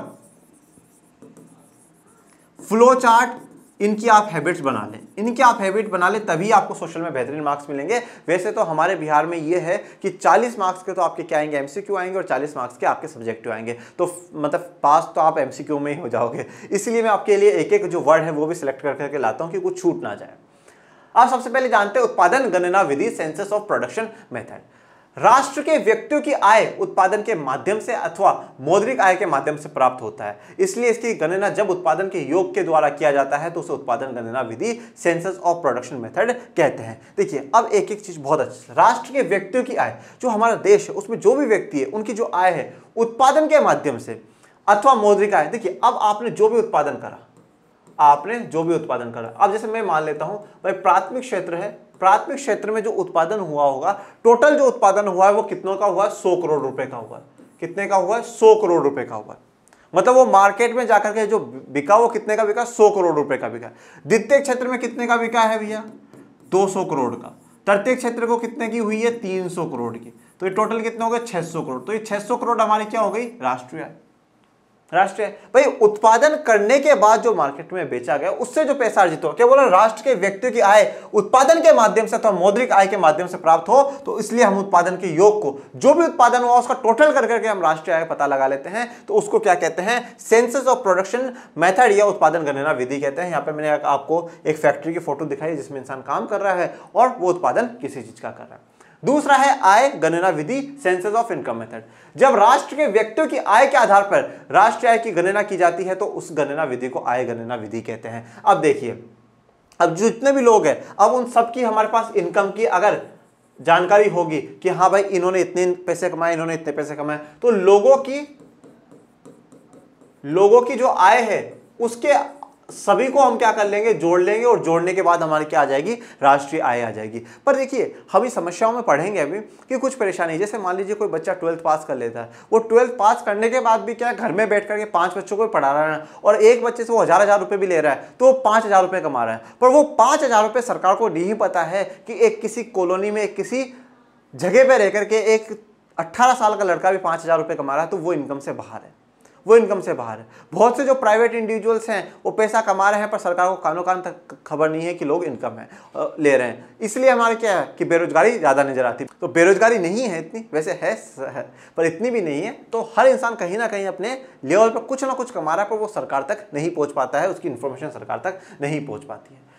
S1: फ्लो चार्ट इनकी आप हैबिट्स बना लें इनकी आप हैबिट बना लें तभी आपको सोशल में बेहतरीन मार्क्स मिलेंगे वैसे तो हमारे बिहार में ये है कि 40 मार्क्स के तो आपके क्या आएंगे एमसीक्यू आएंगे और 40 मार्क्स के आपके सब्जेक्टिव आएंगे तो मतलब पास तो आप एमसीक्यू में ही हो जाओगे इसलिए मैं आपके लिए एक एक जो वर्ड है वो भी सिलेक्ट कर करके लाता हूँ कि कुछ छूट ना जाए आप सबसे पहले जानते हैं उत्पादन गणना विधि सेंसस ऑफ प्रोडक्शन मेथड राष्ट्र के व्यक्तियों की आय उत्पादन के माध्यम से अथवा मौद्रिक आय के माध्यम से प्राप्त होता है इसलिए इसकी गणना जब उत्पादन के योग के द्वारा किया जाता है तो उसे उत्पादन गणना विधि सेंसस ऑफ प्रोडक्शन मेथड कहते हैं देखिए अब एक एक चीज बहुत अच्छी राष्ट्र के व्यक्तियों की आय जो हमारा देश है उसमें जो भी व्यक्ति है उनकी जो आय है उत्पादन के माध्यम से अथवा मौद्रिक आय देखिए अब आपने जो भी उत्पादन करा आपने जो भी उत्पादन करा अब जैसे मैं मान लेता हूं भाई प्राथमिक क्षेत्र है प्राथमिक क्षेत्र में जो उत्पादन हुआ होगा टोटल जो उत्पादन हुआ है वो कितनों का हुआ सौ करोड़ रुपए का हुआ कितने का हुआ सौ करोड़ रुपए का हुआ मतलब वो मार्केट में जाकर के जो बिका वो कितने का बिका सौ करोड़ रुपए का बिका द्वितीय क्षेत्र में कितने का बिका है भैया दो सौ करोड़ का तृतीय क्षेत्र को कितने की हुई है तीन सौ करोड़ की तो ये टोटल कितने हो गए छह सौ करोड़ तो ये छह सौ करोड़ हमारी क्या हो गई राष्ट्रीय आय राष्ट्र भाई उत्पादन करने के बाद जो मार्केट में बेचा गया उससे जो पैसा अर्जित हो क्या बोला राष्ट्र के व्यक्तियों की आय उत्पादन के माध्यम से अथवा मौद्रिक आय के माध्यम से प्राप्त हो तो इसलिए हम उत्पादन के योग को जो भी उत्पादन हुआ उसका टोटल कर करके हम राष्ट्रीय आय पता लगा लेते हैं तो उसको क्या कहते हैं सेंसेस ऑफ प्रोडक्शन मैथड या उत्पादन गणना विधि कहते हैं यहाँ पे मैंने आपको एक फैक्ट्री की फोटो दिखाई जिसमें इंसान काम कर रहा है और वो उत्पादन किसी चीज का कर रहा है दूसरा है आय गणना विधि सेंसेस ऑफ इनकम मेथड जब राष्ट्र के व्यक्तियों की आय के आधार पर राष्ट्रीय आय की गणना की जाती है तो उस गणना विधि को आय गणना विधि कहते हैं अब देखिए अब जितने भी लोग हैं अब उन सबकी हमारे पास इनकम की अगर जानकारी होगी कि हाँ भाई इन्होंने इतने पैसे कमाए इन्होंने इतने पैसे कमाए तो लोगों की लोगों की जो आय है उसके सभी को हम क्या कर लेंगे जोड़ लेंगे और जोड़ने के बाद हमारी क्या आ जाएगी राष्ट्रीय आय आ जाएगी पर देखिए हम इस समस्याओं में पढ़ेंगे अभी कि कुछ परेशानी जैसे मान लीजिए कोई बच्चा ट्वेल्थ पास कर लेता है वो ट्वेल्थ पास करने के बाद भी क्या घर में बैठ करके पाँच बच्चों को पढ़ा रहा है और एक बच्चे से वो हज़ार हज़ार रुपये भी ले रहा है तो वो पाँच हज़ार रुपये कमा रहा है पर वो पाँच हज़ार रुपये सरकार को नहीं पता है कि एक किसी कॉलोनी में एक किसी जगह पर रह करके एक अट्ठारह साल का लड़का भी पाँच हज़ार रुपये कमा रहा है तो वो इनकम से बाहर है वो इनकम से बाहर है बहुत से जो प्राइवेट इंडिविजुअल्स हैं वो पैसा कमा रहे हैं पर सरकार को कानों कान तक खबर नहीं है कि लोग इनकम है ले रहे हैं इसलिए हमारे क्या है कि बेरोजगारी ज़्यादा नज़र आती तो बेरोजगारी नहीं है इतनी वैसे है पर इतनी भी नहीं है तो हर इंसान कहीं ना कहीं अपने लेवल पर कुछ ना कुछ कमा रहा है पर वो सरकार तक नहीं पहुँच पाता है उसकी इन्फॉर्मेशन सरकार तक नहीं पहुँच पाती है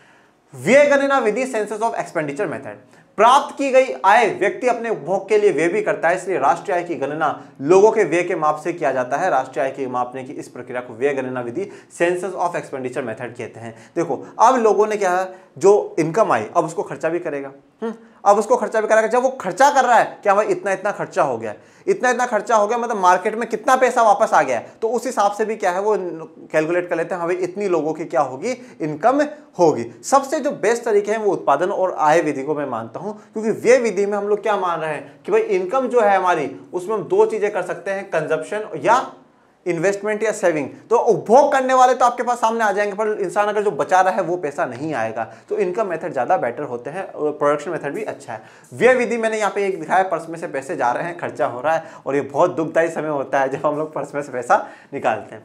S1: व्यय गणना विधि सेंसेस ऑफ एक्सपेंडिचर मेथड प्राप्त की गई आय व्यक्ति अपने उपभोग के लिए व्यय भी करता है इसलिए राष्ट्रीय आय की गणना लोगों के व्यय के माप से किया जाता है राष्ट्रीय आय के मापने की इस प्रक्रिया को व्यय गणना विधि सेंसस ऑफ एक्सपेंडिचर मेथड कहते हैं देखो अब लोगों ने क्या है जो इनकम आई अब उसको खर्चा भी करेगा हुँ? हम्म, अब उसको खर्चा भी कराएगा जब वो खर्चा कर रहा है क्या भाई इतना इतना खर्चा हो गया इतना इतना खर्चा हो गया मतलब मार्केट में कितना पैसा वापस आ गया तो उस हिसाब से भी क्या है वो कैलकुलेट कर लेते हैं हमें हाँ इतनी लोगों की क्या होगी इनकम होगी सबसे जो बेस्ट तरीके हैं वो उत्पादन और आय विधि को मैं मानता हूँ क्योंकि व्यय विधि में हम लोग क्या मान रहे हैं कि भाई इनकम जो है हमारी उसमें हम दो चीज़ें कर सकते हैं कंजप्शन या इन्वेस्टमेंट या सेविंग तो उपभोग करने वाले तो आपके पास सामने आ जाएंगे पर इंसान अगर जो बचा रहा है वो पैसा नहीं आएगा तो इनका मेथड ज़्यादा बेटर होते हैं और प्रोडक्शन मेथड भी अच्छा है व्यय विधि मैंने यहाँ पे एक दिखाया पर्स में से पैसे जा रहे हैं खर्चा हो रहा है और ये बहुत दुखदायी समय होता है जब हम लोग पर्स में से पैसा निकालते हैं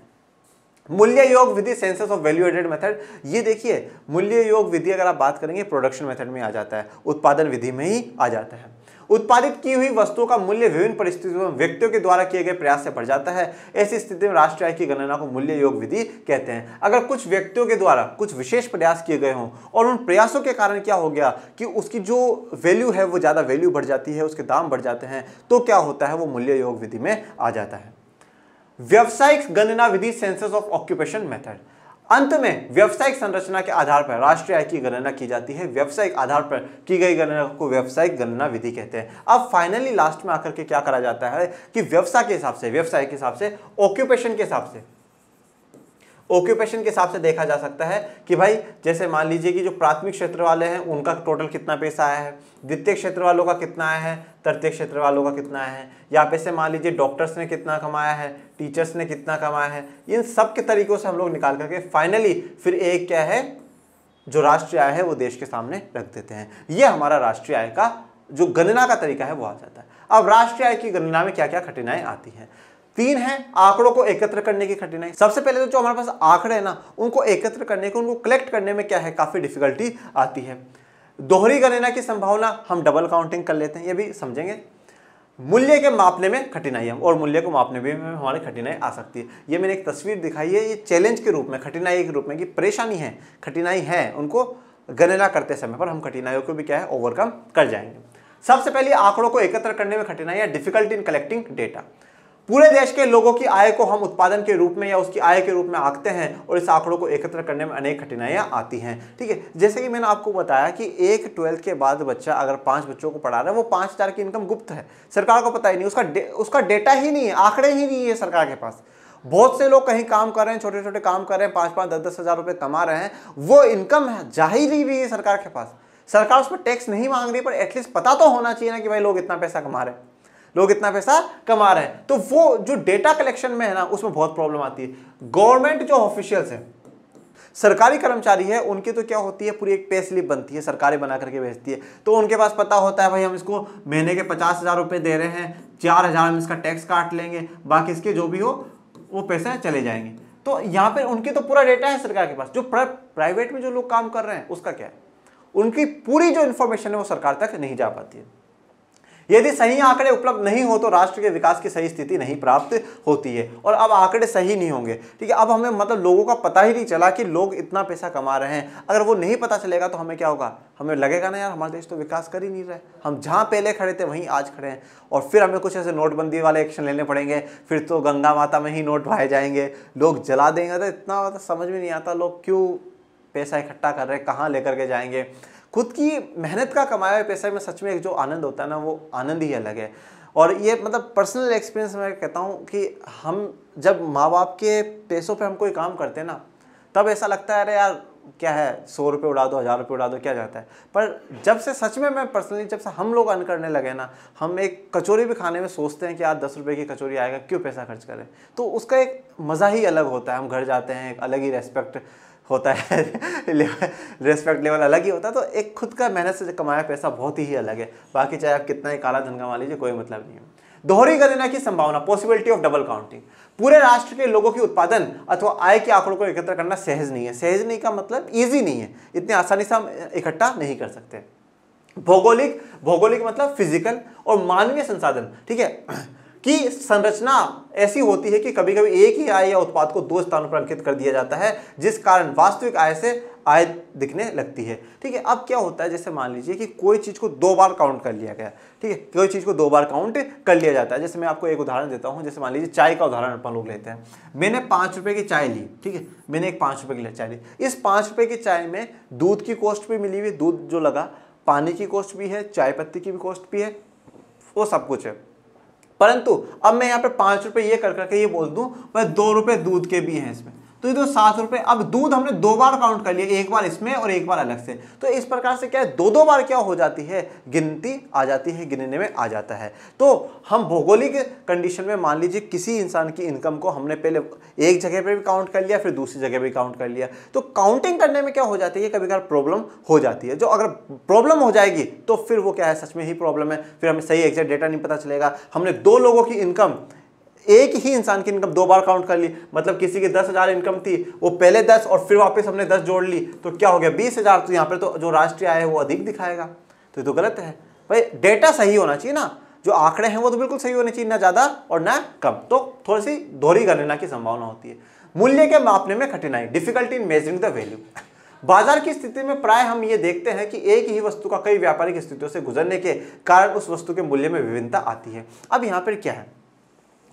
S1: मूल्य योग विधि census of value added method ये देखिए मूल्य योग विधि अगर आप बात करेंगे प्रोडक्शन मेथड में आ जाता है उत्पादन विधि में ही आ जाता है उत्पादित की हुई वस्तुओं का मूल्य विभिन्न परिस्थितियों में व्यक्तियों के द्वारा किए गए प्रयास से बढ़ जाता है ऐसी स्थिति में राष्ट्रीय आय की गणना को मूल्य योग विधि कहते हैं अगर कुछ व्यक्तियों के द्वारा कुछ विशेष प्रयास किए गए हों और उन प्रयासों के कारण क्या हो गया कि उसकी जो वैल्यू है वो ज़्यादा वैल्यू बढ़ जाती है उसके दाम बढ़ जाते हैं तो क्या होता है वो मूल्य योग विधि में आ जाता है व्यावसायिक गणना विधि सेंसस ऑफ ऑक्यूपेशन मेथड अंत में व्यवसायिक संरचना के आधार पर राष्ट्रीय आय की गणना की जाती है व्यवसायिक आधार पर की गई गणना को व्यवसायिक गणना विधि कहते हैं अब फाइनली लास्ट में आकर के क्या करा जाता है कि व्यवसाय के हिसाब से व्यवसाय के हिसाब से ऑक्यूपेशन के हिसाब से ऑक्यूपेशन के हिसाब से देखा जा सकता है कि भाई जैसे मान लीजिए कि जो प्राथमिक क्षेत्र वाले हैं उनका टोटल कितना पैसा आया है द्वितीय क्षेत्र वालों का कितना आया है तृतीय क्षेत्र वालों का कितना आया है या पैसे मान लीजिए डॉक्टर्स ने कितना कमाया है टीचर्स ने कितना कमाया है इन सब के तरीकों से हम लोग निकाल करके फाइनली फिर एक क्या है जो राष्ट्रीय आय है वो देश के सामने रख देते हैं ये हमारा राष्ट्रीय आय का जो गणना का तरीका है वो आ जाता है अब राष्ट्रीय आय की गणना में क्या क्या कठिनाएं आती हैं तीन है आंकड़ों को एकत्र करने की कठिनाई सबसे पहले तो जो हमारे पास आंकड़े हैं ना उनको एकत्र करने के उनको कलेक्ट करने में क्या है काफ़ी डिफिकल्टी आती है दोहरी गणना की संभावना हम डबल काउंटिंग कर लेते हैं ये भी समझेंगे मूल्य के मापने में कठिनाई हम और मूल्य को मापने में हमारी कठिनाई आ सकती है ये मैंने एक तस्वीर दिखाई है ये चैलेंज के रूप में कठिनाई के रूप में कि परेशानी है कठिनाई है उनको गणना करते समय पर हम कठिनाइयों को भी क्या है ओवरकम कर जाएंगे सबसे पहले आंकड़ों को एकत्र करने में कठिनाई है डिफिकल्टी इन कलेक्टिंग डेटा पूरे देश के लोगों की आय को हम उत्पादन के रूप में या उसकी आय के रूप में आंकते हैं और इस आंकड़ों को एकत्र करने में अनेक कठिनाइयां आती हैं ठीक है जैसे कि मैंने आपको बताया कि एक ट्वेल्थ के बाद बच्चा अगर पाँच बच्चों को पढ़ा रहा है वो पाँच हज़ार की इनकम गुप्त है सरकार को पता ही नहीं उसका उसका डेटा ही नहीं है आंकड़े ही नहीं है सरकार के पास बहुत से लोग कहीं काम कर रहे हैं छोटे छोटे काम कर रहे हैं पाँच पाँच दस दस हज़ार रुपये कमा रहे हैं वो इनकम जाहिर ही नहीं है सरकार के पास सरकार उस पर टैक्स नहीं मांग रही पर एटलीस्ट पता तो होना चाहिए ना कि भाई लोग इतना पैसा कमा रहे हैं लोग इतना पैसा कमा रहे हैं तो वो जो डेटा कलेक्शन में है ना उसमें बहुत प्रॉब्लम आती है गवर्नमेंट जो ऑफिशियल्स हैं सरकारी कर्मचारी है उनकी तो क्या होती है पूरी एक पे स्लिप बनती है सरकारी बना करके भेजती है तो उनके पास पता होता है भाई हम इसको महीने के पचास हज़ार रुपये दे रहे हैं चार हज़ार हम इसका टैक्स काट लेंगे बाकी इसके जो भी हो वो पैसे चले जाएंगे तो यहाँ पर उनके तो पूरा डेटा है सरकार के पास जो प्राइवेट में जो लोग काम कर रहे हैं उसका क्या है उनकी पूरी जो इन्फॉर्मेशन है वो सरकार तक नहीं जा पाती है यदि सही आंकड़े उपलब्ध नहीं हो तो राष्ट्र के विकास की सही स्थिति नहीं प्राप्त होती है और अब आंकड़े सही नहीं होंगे ठीक है अब हमें मतलब लोगों का पता ही नहीं चला कि लोग इतना पैसा कमा रहे हैं अगर वो नहीं पता चलेगा तो हमें क्या होगा हमें लगेगा ना यार हमारा देश तो विकास कर ही नहीं रहे हम जहाँ पहले खड़े थे वहीं आज खड़े हैं और फिर हमें कुछ ऐसे नोटबंदी वाले एक्शन लेने पड़ेंगे फिर तो गंगा माता में ही नोट भाए जाएंगे लोग जला देंगे तो इतना मतलब समझ में नहीं आता लोग क्यों पैसा इकट्ठा कर रहे हैं कहाँ लेकर के जाएंगे खुद की मेहनत का कमाया हुआ पैसा में सच में एक जो आनंद होता है ना वो आनंद ही अलग है और ये मतलब पर्सनल एक्सपीरियंस मैं कहता हूँ कि हम जब माँ बाप के पैसों पे हम कोई काम करते हैं ना तब ऐसा लगता है अरे यार क्या है सौ रुपये उड़ा दो हज़ार रुपये उड़ा दो क्या जाता है पर जब से सच में मैं पर्सनली जब से हम लोग अन करने लगे ना हम एक कचौरी भी खाने में सोचते हैं कि यार दस रुपये की कचौरी आएगा क्यों पैसा खर्च करें तो उसका एक मज़ा ही अलग होता है हम घर जाते हैं एक अलग ही रेस्पेक्ट होता है रेस्पेक्ट लेवल अलग ही होता है तो एक खुद का मेहनत से कमाया पैसा बहुत ही अलग है बाकी चाहे आप कितना ही काला धन कमा लीजिए कोई मतलब नहीं है दोहरी गणना की संभावना पॉसिबिलिटी ऑफ डबल काउंटिंग पूरे राष्ट्र के लोगों की उत्पादन अथवा आय के आंकड़ों को एकत्र करना सहज नहीं है सहज नहीं का मतलब ईजी नहीं है इतनी आसानी से हम इकट्ठा नहीं कर सकते भौगोलिक भौगोलिक मतलब फिजिकल और मानवीय संसाधन ठीक है कि संरचना ऐसी होती है कि कभी कभी एक ही आय या उत्पाद को दो स्थानों पर अंकित कर दिया जाता है जिस कारण वास्तविक आय से आय दिखने लगती है ठीक है अब क्या होता है जैसे मान लीजिए कि कोई चीज़ को दो बार काउंट कर लिया गया ठीक है कोई चीज़ को दो बार काउंट कर लिया जाता है जैसे मैं आपको एक उदाहरण देता हूँ जैसे मान लीजिए चाय का उदाहरण अपन लोग लेते हैं मैंने पाँच रुपये की चाय ली ठीक है मैंने एक पाँच रुपये की चाय ली इस पाँच रुपये की चाय में दूध की कॉस्ट भी मिली हुई दूध जो लगा पानी की कॉस्ट भी है चाय पत्ती की भी कॉस्ट भी है वो सब कुछ है परंतु अब मैं यहाँ पर पाँच रुपये ये कर करके ये बोल दूँ वह दो रुपये दूध के भी हैं इसमें तो ये तो सात रुपए अब दूध हमने दो बार काउंट कर लिया एक बार इसमें और एक बार अलग से तो इस प्रकार से क्या है दो दो बार क्या हो जाती है गिनती आ जाती है गिनने में आ जाता है तो हम भौगोलिक कंडीशन में मान लीजिए किसी इंसान की इनकम को हमने पहले एक जगह पर भी काउंट कर लिया फिर दूसरी जगह भी काउंट कर लिया तो काउंटिंग करने में क्या हो जाती है कभी कभार प्रॉब्लम हो जाती है जो अगर प्रॉब्लम हो जाएगी तो फिर वो क्या है सच में ही प्रॉब्लम है फिर हमें सही एग्जैक्ट डेटा नहीं पता चलेगा हमने दो लोगों की इनकम एक ही इंसान की इनकम दो बार काउंट कर ली मतलब किसी की दस हज़ार इनकम थी वो पहले दस और फिर वापस हमने दस जोड़ ली तो क्या हो गया बीस हज़ार तो यहाँ पर तो जो राष्ट्रीय आय है वो अधिक दिखाएगा तो ये तो गलत है भाई डेटा सही होना चाहिए ना जो आंकड़े हैं वो तो बिल्कुल सही होने चाहिए ना ज़्यादा और ना कम तो थोड़ी सी दोहरी गणना की संभावना होती है मूल्य के मापने में कठिनाई difficulty in measuring the value बाजार की स्थिति में प्राय हम ये देखते हैं कि एक ही वस्तु का कई व्यापारिक स्थितियों से गुजरने के कारण उस वस्तु के मूल्य में विभिन्नता आती है अब यहाँ पर क्या है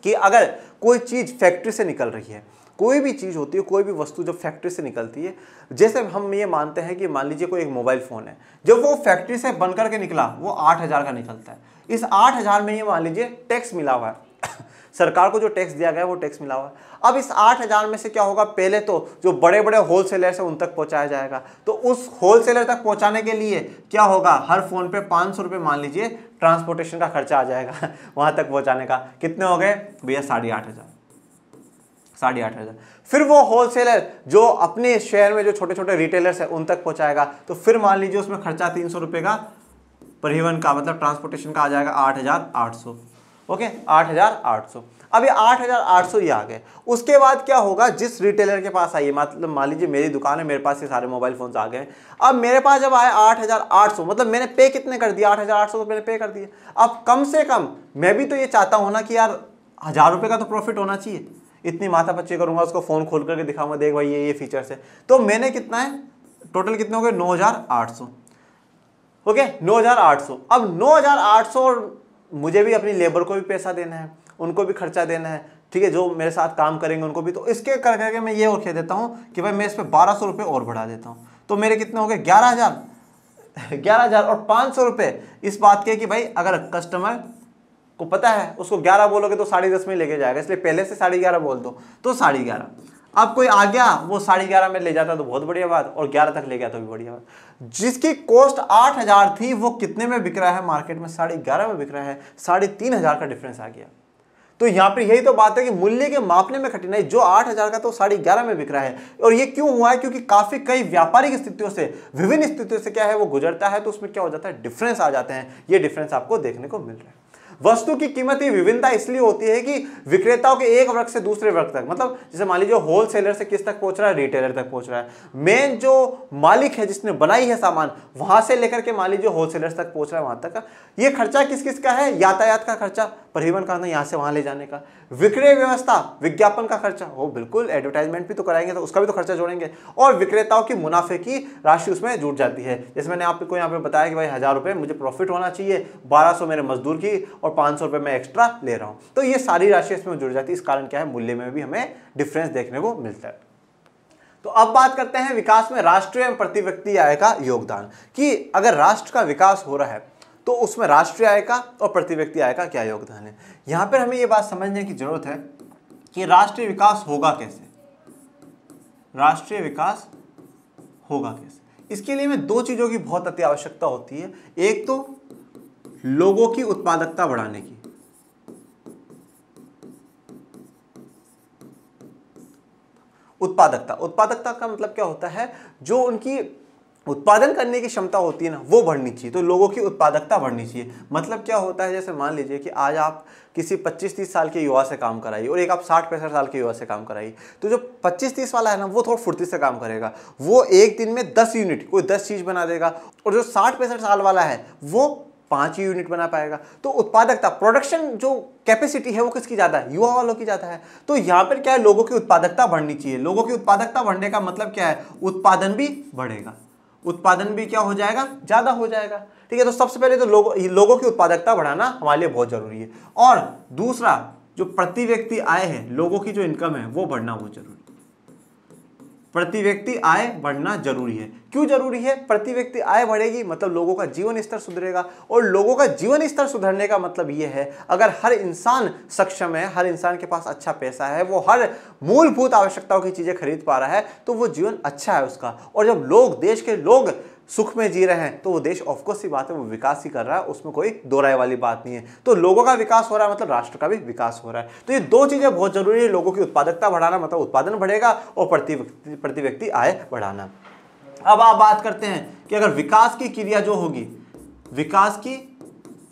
S1: कि अगर कोई चीज़ फैक्ट्री से निकल रही है कोई भी चीज़ होती है कोई भी वस्तु जब फैक्ट्री से निकलती है जैसे हम ये मानते हैं कि मान लीजिए कोई एक मोबाइल फ़ोन है जब वो फैक्ट्री से बन करके निकला वो आठ हज़ार का निकलता है इस आठ हज़ार में ये मान लीजिए टैक्स मिला हुआ है सरकार को जो टैक्स दिया गया वो टैक्स मिला हुआ है अब इस आठ हज़ार में से क्या होगा पहले तो जो बड़े बड़े होलसेलर है उन तक पहुंचाया जाएगा तो उस होलसेलर तक पहुंचाने के लिए क्या होगा हर फ़ोन पे पाँच सौ रुपए मान लीजिए ट्रांसपोर्टेशन का खर्चा आ जाएगा वहाँ तक पहुँचाने का कितने हो गए भैया साढ़े आठ हज़ार साढ़े आठ हज़ार फिर वो होलसेलर जो अपने शहर में जो छोटे छोटे रिटेलर्स हैं उन तक पहुंचाएगा तो फिर मान लीजिए उसमें खर्चा तीन सौ रुपये का परिवहन का मतलब ट्रांसपोर्टेशन का आ जाएगा आठ हज़ार आठ सौ ओके आठ हज़ार आठ सौ अब ये आठ हज़ार आठ सौ ये आ गए उसके बाद क्या होगा जिस रिटेलर के पास आइए मतलब मान लीजिए मेरी दुकान है मेरे पास ये सारे मोबाइल फ़ोन्स आ गए अब मेरे पास जब आए आठ हज़ार आठ सौ मतलब मैंने पे कितने कर दिए आठ हज़ार आठ सौ तो मैंने पे कर दिए अब कम से कम मैं भी तो ये चाहता हूँ ना कि यार हज़ार रुपये का तो प्रॉफिट होना चाहिए इतनी माथा पच्ची करूँगा उसको फ़ोन खोल करके दिखाऊंगा देख भाई ये ये फीचर्स है तो मैंने कितना है टोटल कितने हो गए नौ हज़ार आठ सौ ओके नौ हज़ार आठ सौ अब नौ हज़ार आठ सौ मुझे भी अपनी लेबर को भी पैसा देना है उनको भी खर्चा देना है ठीक है जो मेरे साथ काम करेंगे उनको भी तो इसके कर करके मैं ये और कह देता हूँ कि भाई मैं इस पर बारह सौ रुपये और बढ़ा देता हूँ तो मेरे कितने हो गए ग्यारह हज़ार ग्यारह हज़ार और पाँच सौ इस बात के कि भाई अगर कस्टमर को पता है उसको ग्यारह बोलोगे तो साढ़े दस में लेके जाएगा इसलिए पहले से साढ़े ग्यारह बोल दो तो साढ़े ग्यारह अब कोई आ गया वो साढ़े ग्यारह में ले जाता तो बहुत बढ़िया बात और ग्यारह तक ले गया तो भी बढ़िया बात जिसकी कॉस्ट आठ हज़ार थी वो कितने में बिक रहा है मार्केट में साढ़े ग्यारह में बिक रहा है साढ़े तीन हज़ार का डिफरेंस आ गया तो यहाँ पर यही तो बात है कि मूल्य के मापने में कठिनाई जो आठ हजार का तो साढ़े ग्यारह में बिक रहा है और ये क्यों हुआ है क्योंकि काफी कई व्यापारिक स्थितियों से विभिन्न स्थितियों से क्या है वो गुजरता है तो उसमें क्या हो जाता है डिफरेंस आ जाते हैं ये डिफरेंस आपको देखने को मिल रहा है वस्तु की कीमत की विभिन्नता इसलिए होती है कि विक्रेताओं के एक वर्ग से दूसरे वर्ग तक मतलब जैसे मान लीजिए होलसेलर से किस तक पहुंच रहा है रिटेलर तक पहुंच रहा है मेन जो मालिक है जिसने बनाई है सामान वहां से लेकर के मान लीजिए होलसेलर तक पहुंच रहा है वहां तक ये खर्चा किस किस का है यातायात का खर्चा परिवहन करना यहाँ से वहां ले जाने का विक्रय व्यवस्था विज्ञापन का खर्चा वो बिल्कुल एडवर्टाइजमेंट भी तो कराएंगे तो उसका भी तो खर्चा जोड़ेंगे और विक्रेताओं की मुनाफे की राशि उसमें जुट जाती है जैसे मैंने आपको यहाँ पे बताया कि भाई हज़ार रुपये मुझे प्रॉफिट होना चाहिए बारह मेरे मजदूर की और पाँच सौ मैं एक्स्ट्रा ले रहा हूँ तो ये सारी राशि इसमें जुड़ जाती है इस कारण क्या है मूल्य में भी हमें डिफरेंस देखने को मिलता है तो अब बात करते हैं विकास में राष्ट्रीय एवं प्रति व्यक्ति आय का योगदान कि अगर राष्ट्र का विकास हो रहा है तो उसमें राष्ट्रीय आय का और प्रति व्यक्ति आय का क्या योगदान है यहां पर हमें यह बात समझने की जरूरत है कि राष्ट्रीय विकास होगा कैसे राष्ट्रीय विकास होगा कैसे इसके लिए हमें दो चीज़ों की बहुत अति आवश्यकता होती है एक तो लोगों की उत्पादकता बढ़ाने की उत्पादकता उत्पादकता का मतलब क्या होता है जो उनकी उत्पादन करने की क्षमता होती है ना वो बढ़नी चाहिए तो लोगों की उत्पादकता बढ़नी चाहिए मतलब क्या होता है जैसे मान लीजिए कि आज आप किसी 25-30 साल के युवा से काम कराइए और एक आप 60 पैंसठ साल के युवा से काम कराइए तो जो 25-30 वाला है ना वो थोड़ा फुर्ती से काम करेगा वो एक दिन में 10 यूनिट कोई 10 चीज़ बना देगा और जो साठ पैंसठ साल वाला है वो पाँच ही यूनिट बना पाएगा तो उत्पादकता प्रोडक्शन जो कैपेसिटी है वो किसकी ज़्यादा है युवा वालों की ज़्यादा है तो यहाँ पर क्या है लोगों की उत्पादकता बढ़नी चाहिए लोगों की उत्पादकता बढ़ने का मतलब क्या है उत्पादन भी बढ़ेगा उत्पादन भी क्या हो जाएगा ज़्यादा हो जाएगा ठीक है तो सबसे पहले तो लोगों लोगों की उत्पादकता बढ़ाना हमारे लिए बहुत ज़रूरी है और दूसरा जो प्रति व्यक्ति आय है लोगों की जो इनकम है वो बढ़ना बहुत ज़रूरी है प्रति व्यक्ति आय बढ़ना जरूरी है क्यों जरूरी है प्रति व्यक्ति आय बढ़ेगी मतलब लोगों का जीवन स्तर सुधरेगा और लोगों का जीवन स्तर सुधरने का मतलब ये है अगर हर इंसान सक्षम है हर इंसान के पास अच्छा पैसा है वो हर मूलभूत आवश्यकताओं की चीज़ें खरीद पा रहा है तो वो जीवन अच्छा है उसका और जब लोग देश के लोग सुख में जी रहे हैं तो वो देश ऑफकोर्स ही बात है वो विकास ही कर रहा है उसमें कोई दो राय वाली बात नहीं है तो लोगों का विकास हो रहा है मतलब राष्ट्र का भी विकास हो रहा है तो ये दो चीज़ें बहुत जरूरी है लोगों की उत्पादकता बढ़ाना मतलब उत्पादन बढ़ेगा और प्रति प्रति व्यक्ति आय बढ़ाना अब आप बात करते हैं कि अगर विकास की क्रिया जो होगी विकास की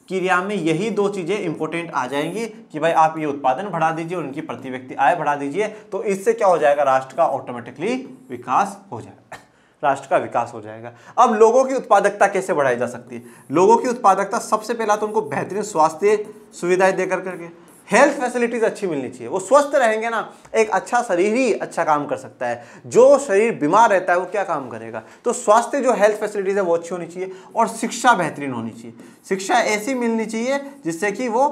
S1: क्रिया में यही दो चीज़ें इंपॉर्टेंट आ जाएंगी कि भाई आप ये उत्पादन बढ़ा दीजिए और उनकी प्रति व्यक्ति आय बढ़ा दीजिए तो इससे क्या हो जाएगा राष्ट्र का ऑटोमेटिकली विकास हो जाएगा राष्ट्र का विकास हो जाएगा अब लोगों की उत्पादकता कैसे बढ़ाई जा सकती है लोगों की उत्पादकता सबसे पहला तो उनको बेहतरीन स्वास्थ्य सुविधाएं देकर करके हेल्थ फैसिलिटीज़ अच्छी मिलनी चाहिए वो स्वस्थ रहेंगे ना एक अच्छा शरीर ही अच्छा काम कर सकता है जो शरीर बीमार रहता है वो क्या काम करेगा तो स्वास्थ्य जो हेल्थ फैसिलिटीज़ है वो अच्छी होनी चाहिए और शिक्षा बेहतरीन होनी चाहिए शिक्षा ऐसी मिलनी चाहिए जिससे कि वो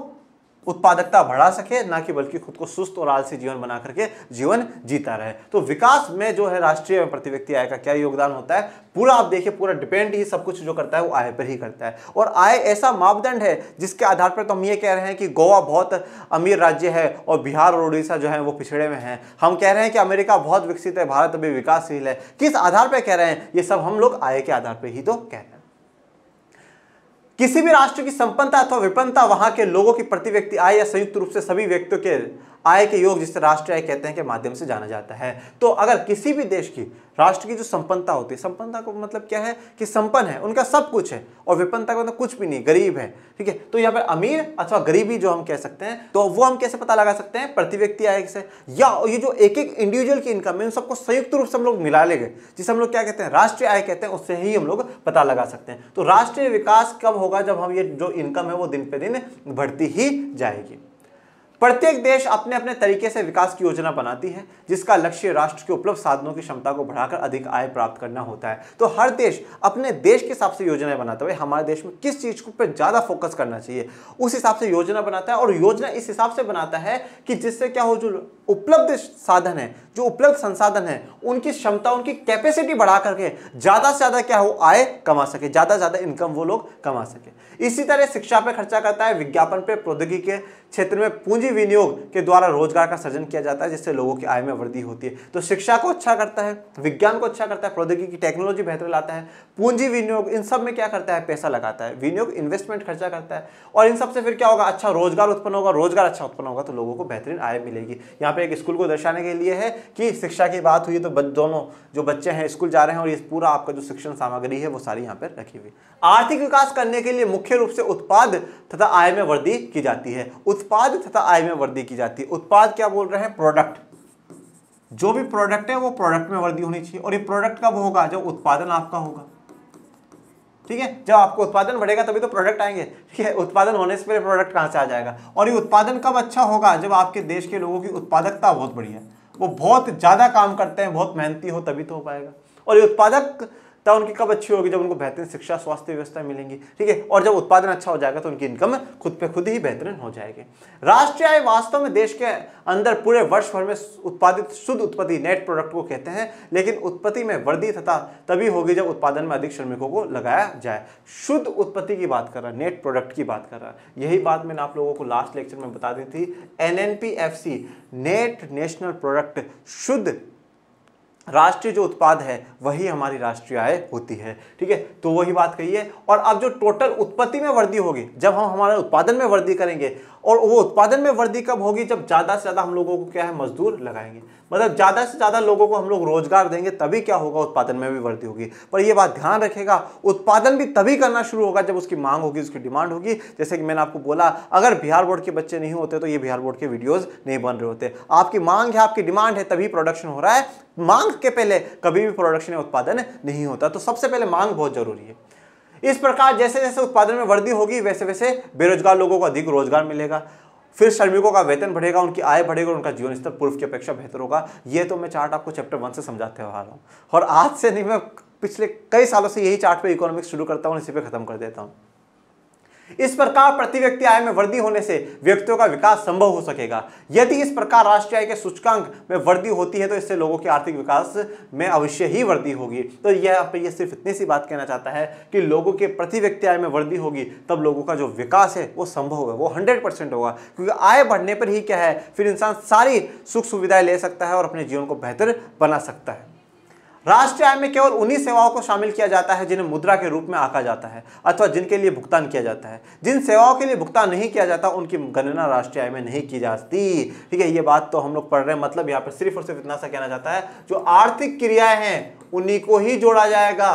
S1: उत्पादकता बढ़ा सके ना कि बल्कि खुद को सुस्त और आलसी जीवन बना करके जीवन जीता रहे तो विकास में जो है राष्ट्रीय एवं प्रति व्यक्ति आय का क्या योगदान होता है पूरा आप देखिए पूरा डिपेंड ही सब कुछ जो करता है वो आय पर ही करता है और आय ऐसा मापदंड है जिसके आधार पर तो हम ये कह रहे हैं कि गोवा बहुत अमीर राज्य है और बिहार और उड़ीसा जो है वो पिछड़े में है हम कह रहे हैं कि अमेरिका बहुत विकसित है भारत अभी विकासशील है किस आधार पर कह रहे हैं ये सब हम लोग आय के आधार पर ही तो कह रहे हैं किसी भी राष्ट्र की संपन्नता अथवा विपन्नता वहां के लोगों की प्रति व्यक्ति आय या संयुक्त रूप से सभी व्यक्तियों के आय के योग जिसे राष्ट्रीय आय कहते हैं के माध्यम से जाना जाता है तो अगर किसी भी देश की राष्ट्र की जो संपन्नता होती है संपन्नता का मतलब क्या है कि संपन्न है उनका सब कुछ है और विपन्नता का मतलब कुछ भी नहीं गरीब है ठीक है तो यहाँ पर अमीर अथवा गरीबी जो हम कह सकते हैं तो वो हम कैसे पता लगा सकते हैं प्रति व्यक्ति आय से या ये जो एक एक इंडिविजुअल की इनकम है उन सबको संयुक्त रूप से हम लोग मिला लेंगे जिसे हम लोग क्या कहते हैं राष्ट्रीय आय कहते हैं उससे ही हम लोग पता लगा सकते हैं तो राष्ट्रीय विकास कब होगा जब हम ये जो इनकम है वो दिन पे दिन बढ़ती ही जाएगी प्रत्येक देश अपने अपने तरीके से विकास की योजना बनाती है जिसका लक्ष्य राष्ट्र के उपलब्ध साधनों की क्षमता को बढ़ाकर अधिक आय प्राप्त करना होता है तो हर देश अपने देश के हिसाब से योजनाएं बनाता है हमारे देश में किस चीज़ को पर ज़्यादा फोकस करना चाहिए उस हिसाब से योजना बनाता है और योजना इस हिसाब से बनाता है कि जिससे क्या हो जो उपलब्ध साधन है जो उपलब्ध संसाधन है उनकी क्षमता उनकी कैपेसिटी बढ़ा करके ज़्यादा से ज़्यादा क्या हो आय कमा सके ज़्यादा से ज़्यादा इनकम वो लोग कमा सके इसी तरह शिक्षा पर खर्चा करता है विज्ञापन पर प्रौद्योगिकी के क्षेत्र में पूंजी विनियोग के द्वारा रोजगार का सृजन किया जाता है जिससे लोगों की आय में वृद्धि होती है तो शिक्षा को अच्छा करता है विज्ञान को अच्छा करता है प्रौद्योगिकी टेक्नोलॉजी बेहतर लाता है पूंजी विनियोग इन सब में क्या करता है पैसा लगाता है विनियोग इन्वेस्टमेंट खर्चा करता है और इन सबसे फिर क्या होगा अच्छा रोजगार उत्पन्न होगा रोजगार अच्छा उत्पन्न होगा तो लोगों को बेहतरीन आय मिलेगी यहाँ पे एक स्कूल को दर्शाने के लिए है कि शिक्षा की बात हुई तो दोनों जो बच्चे हैं स्कूल जा रहे हैं और ये पूरा आपका जो शिक्षण सामग्री है वो सारी यहाँ पर रखी हुई आर्थिक विकास करने के लिए मुख्य रूप से उत्पाद तथा आय में वृद्धि की जाती है उत्पाद तथा आय में वृद्धि की जाती है उत्पाद क्या बोल रहे हैं प्रोडक्ट जो भी प्रोडक्ट है वो प्रोडक्ट में वृद्धि होनी चाहिए और ये प्रोडक्ट कब होगा जब उत्पादन आपका होगा ठीक है जब आपको उत्पादन बढ़ेगा तभी तो प्रोडक्ट आएंगे ठीक है उत्पादन होने से पहले प्रोडक्ट कहाँ से आ जाएगा और ये उत्पादन कब अच्छा होगा जब आपके देश के लोगों की उत्पादकता बहुत बढ़िया वो बहुत ज़्यादा काम करते हैं बहुत मेहनती हो तभी तो हो पाएगा और ये उत्पादक तब उनकी कब अच्छी होगी जब उनको बेहतरीन शिक्षा स्वास्थ्य व्यवस्था मिलेंगी ठीक है और जब उत्पादन अच्छा हो जाएगा तो उनकी इनकम खुद पे खुद ही बेहतरीन हो जाएगी राष्ट्रीय आय वास्तव में देश के अंदर पूरे वर्ष भर में उत्पादित शुद्ध उत्पत्ति नेट प्रोडक्ट को कहते हैं लेकिन उत्पत्ति में वृद्धि तथा तभी होगी जब उत्पादन में अधिक श्रमिकों को लगाया जाए शुद्ध उत्पत्ति की बात कर रहा नेट प्रोडक्ट की बात कर रहा यही बात मैंने आप लोगों को लास्ट लेक्चर में बता दी थी एन नेट नेशनल प्रोडक्ट शुद्ध राष्ट्रीय जो उत्पाद है वही हमारी राष्ट्रीय आय होती है ठीक है तो वही बात कही है और अब जो टोटल उत्पत्ति में वृद्धि होगी जब हम हमारे उत्पादन में वृद्धि करेंगे और वो उत्पादन में वृद्धि कब होगी जब ज़्यादा से ज़्यादा हम लोगों को क्या है मजदूर लगाएंगे मतलब ज़्यादा से ज़्यादा लोगों को हम लोग रोजगार देंगे तभी क्या होगा उत्पादन में भी वृद्धि होगी पर यह बात ध्यान रखेगा उत्पादन भी तभी करना शुरू होगा जब उसकी मांग होगी उसकी डिमांड होगी जैसे कि मैंने आपको बोला अगर बिहार बोर्ड के बच्चे नहीं होते तो ये बिहार बोर्ड के वीडियोज़ नहीं बन रहे होते आपकी मांग है आपकी डिमांड है तभी प्रोडक्शन हो रहा है मांग के पहले कभी भी प्रोडक्शन या उत्पादन नहीं होता तो सबसे पहले मांग बहुत जरूरी है इस प्रकार जैसे जैसे उत्पादन में वृद्धि होगी वैसे वैसे बेरोजगार लोगों को अधिक रोजगार मिलेगा फिर श्रमिकों का वेतन बढ़ेगा उनकी आय बढ़ेगी और उनका जीवन स्तर पूर्व की अपेक्षा बेहतर होगा ये तो मैं चार्ट आपको चैप्टर वन से समझाते हुआ रहा हूँ और आज से नहीं मैं पिछले कई सालों से यही चार्ट पे इकोनॉमिक्स शुरू करता हूँ इसी पे खत्म कर देता हूँ इस प्रकार प्रति व्यक्ति आय में वृद्धि होने से व्यक्तियों का विकास संभव हो सकेगा यदि इस प्रकार राष्ट्रीय आय के सूचकांक में वृद्धि होती है तो इससे लोगों के आर्थिक विकास में अवश्य ही वृद्धि होगी तो यह आप ये यह सिर्फ इतनी सी बात कहना चाहता है कि लोगों के प्रति व्यक्ति आय में वृद्धि होगी तब लोगों का जो विकास है वो संभव होगा वो हंड्रेड परसेंट होगा क्योंकि आय बढ़ने पर ही क्या है फिर इंसान सारी सुख सुविधाएं ले सकता है और अपने जीवन को बेहतर बना सकता है राष्ट्रीय आय में केवल उन्हीं सेवाओं को शामिल किया जाता है जिन्हें मुद्रा के रूप में आका जाता है अथवा जिनके लिए भुगतान किया जाता है जिन सेवाओं के लिए भुगतान नहीं किया जाता उनकी गणना राष्ट्रीय आय में नहीं की जाती ठीक है ये बात तो हम लोग पढ़ रहे हैं मतलब यहाँ पर सिर्फ और सिर्फ इतना सा कहना चाहता है जो आर्थिक क्रियाएं हैं उन्हीं को ही जोड़ा जाएगा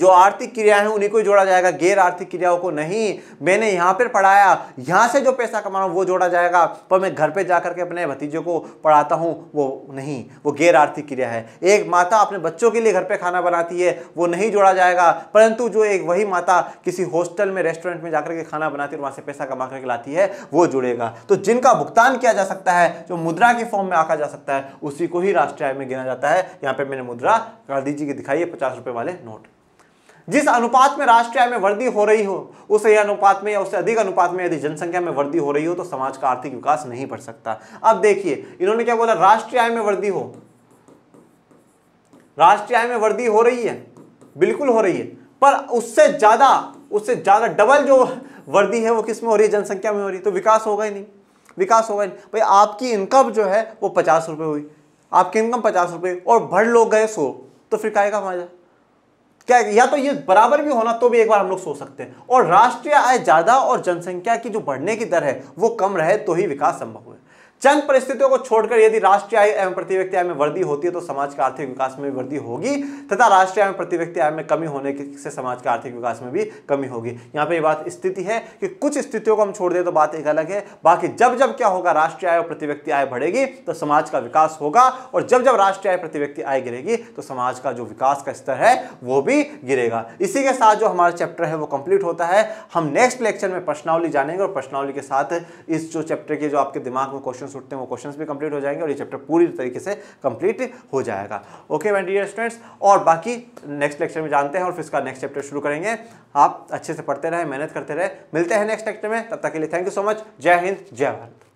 S1: जो आर्थिक क्रिया है उन्हीं को जोड़ा जाएगा गैर आर्थिक क्रियाओं को नहीं मैंने यहाँ पर पढ़ाया यहाँ से जो पैसा कमाना वो जोड़ा जाएगा पर मैं घर पे जाकर के अपने भतीजे को पढ़ाता हूँ वो नहीं वो गैर आर्थिक क्रिया है एक माता अपने बच्चों के लिए घर पे खाना बनाती है वो नहीं जोड़ा जाएगा परंतु जो एक वही माता किसी हॉस्टल में रेस्टोरेंट में जाकर के खाना बनाती है वहाँ से पैसा कमा करके लाती है वो जुड़ेगा तो जिनका भुगतान किया जा सकता है जो मुद्रा के फॉर्म में आका जा सकता है उसी को ही राष्ट्रीय आय में गिना जाता है यहाँ पर मैंने मुद्रा गांधी जी की दिखाई है पचास रुपये वाले नोट जिस अनुपात में राष्ट्रीय आय में वृद्धि हो रही हो उस अनुपात में या उससे अधिक अनुपात में यदि जनसंख्या में वृद्धि हो रही हो तो समाज का आर्थिक विकास नहीं बढ़ सकता अब देखिए इन्होंने क्या बोला राष्ट्रीय आय में वृद्धि हो राष्ट्रीय आय में वृद्धि हो रही है बिल्कुल हो रही है पर उससे ज्यादा उससे ज्यादा डबल जो वृद्धि है वो किस में हो रही है जनसंख्या में हो रही है तो विकास होगा ही नहीं विकास होगा ही नहीं भाई आपकी इनकम जो है वो पचास रुपये हुई आपकी इनकम पचास रुपये और बढ़ लोग गए सो तो फिर काहे का मजा क्या या तो ये बराबर भी होना तो भी एक बार हम लोग सोच सकते हैं और राष्ट्रीय आय ज़्यादा और जनसंख्या की जो बढ़ने की दर है वो कम रहे तो ही विकास संभव है चंद परिस्थितियों को छोड़कर यदि राष्ट्रीय आय एवं प्रति व्यक्ति आय में वृद्धि होती है तो समाज का आर्थिक विकास में वृद्धि होगी तथा राष्ट्रीय आय एवं प्रति व्यक्ति आय में कमी होने से समाज के आर्थिक विकास में भी कमी होगी यहाँ पे ये बात स्थिति है कि कुछ स्थितियों को हम छोड़ दें तो बात एक अलग है बाकी जब जब क्या होगा राष्ट्रीय आय और प्रति व्यक्ति आय बढ़ेगी तो समाज का विकास होगा और जब जब राष्ट्रीय आय प्रति व्यक्ति आय गिरेगी तो समाज का जो विकास का स्तर है वो भी गिरेगा इसी के साथ जो हमारा चैप्टर है वो कंप्लीट होता है हम नेक्स्ट लेक्चर में प्रश्नावली जानेंगे और प्रश्नावली के साथ इस जो चैप्टर के जो आपके दिमाग में क्वेश्चन क्वेश्चन उठते हैं वो क्वेश्चन भी कंप्लीट हो जाएंगे और ये चैप्टर पूरी तरीके से कंप्लीट हो जाएगा ओके मैं डियर स्टूडेंट्स और बाकी नेक्स्ट लेक्चर में जानते हैं और फिर इसका नेक्स्ट चैप्टर शुरू करेंगे आप अच्छे से पढ़ते रहें मेहनत करते रहे मिलते हैं नेक्स्ट लेक्चर में तब तक के लिए थैंक यू सो मच जय हिंद जय भारत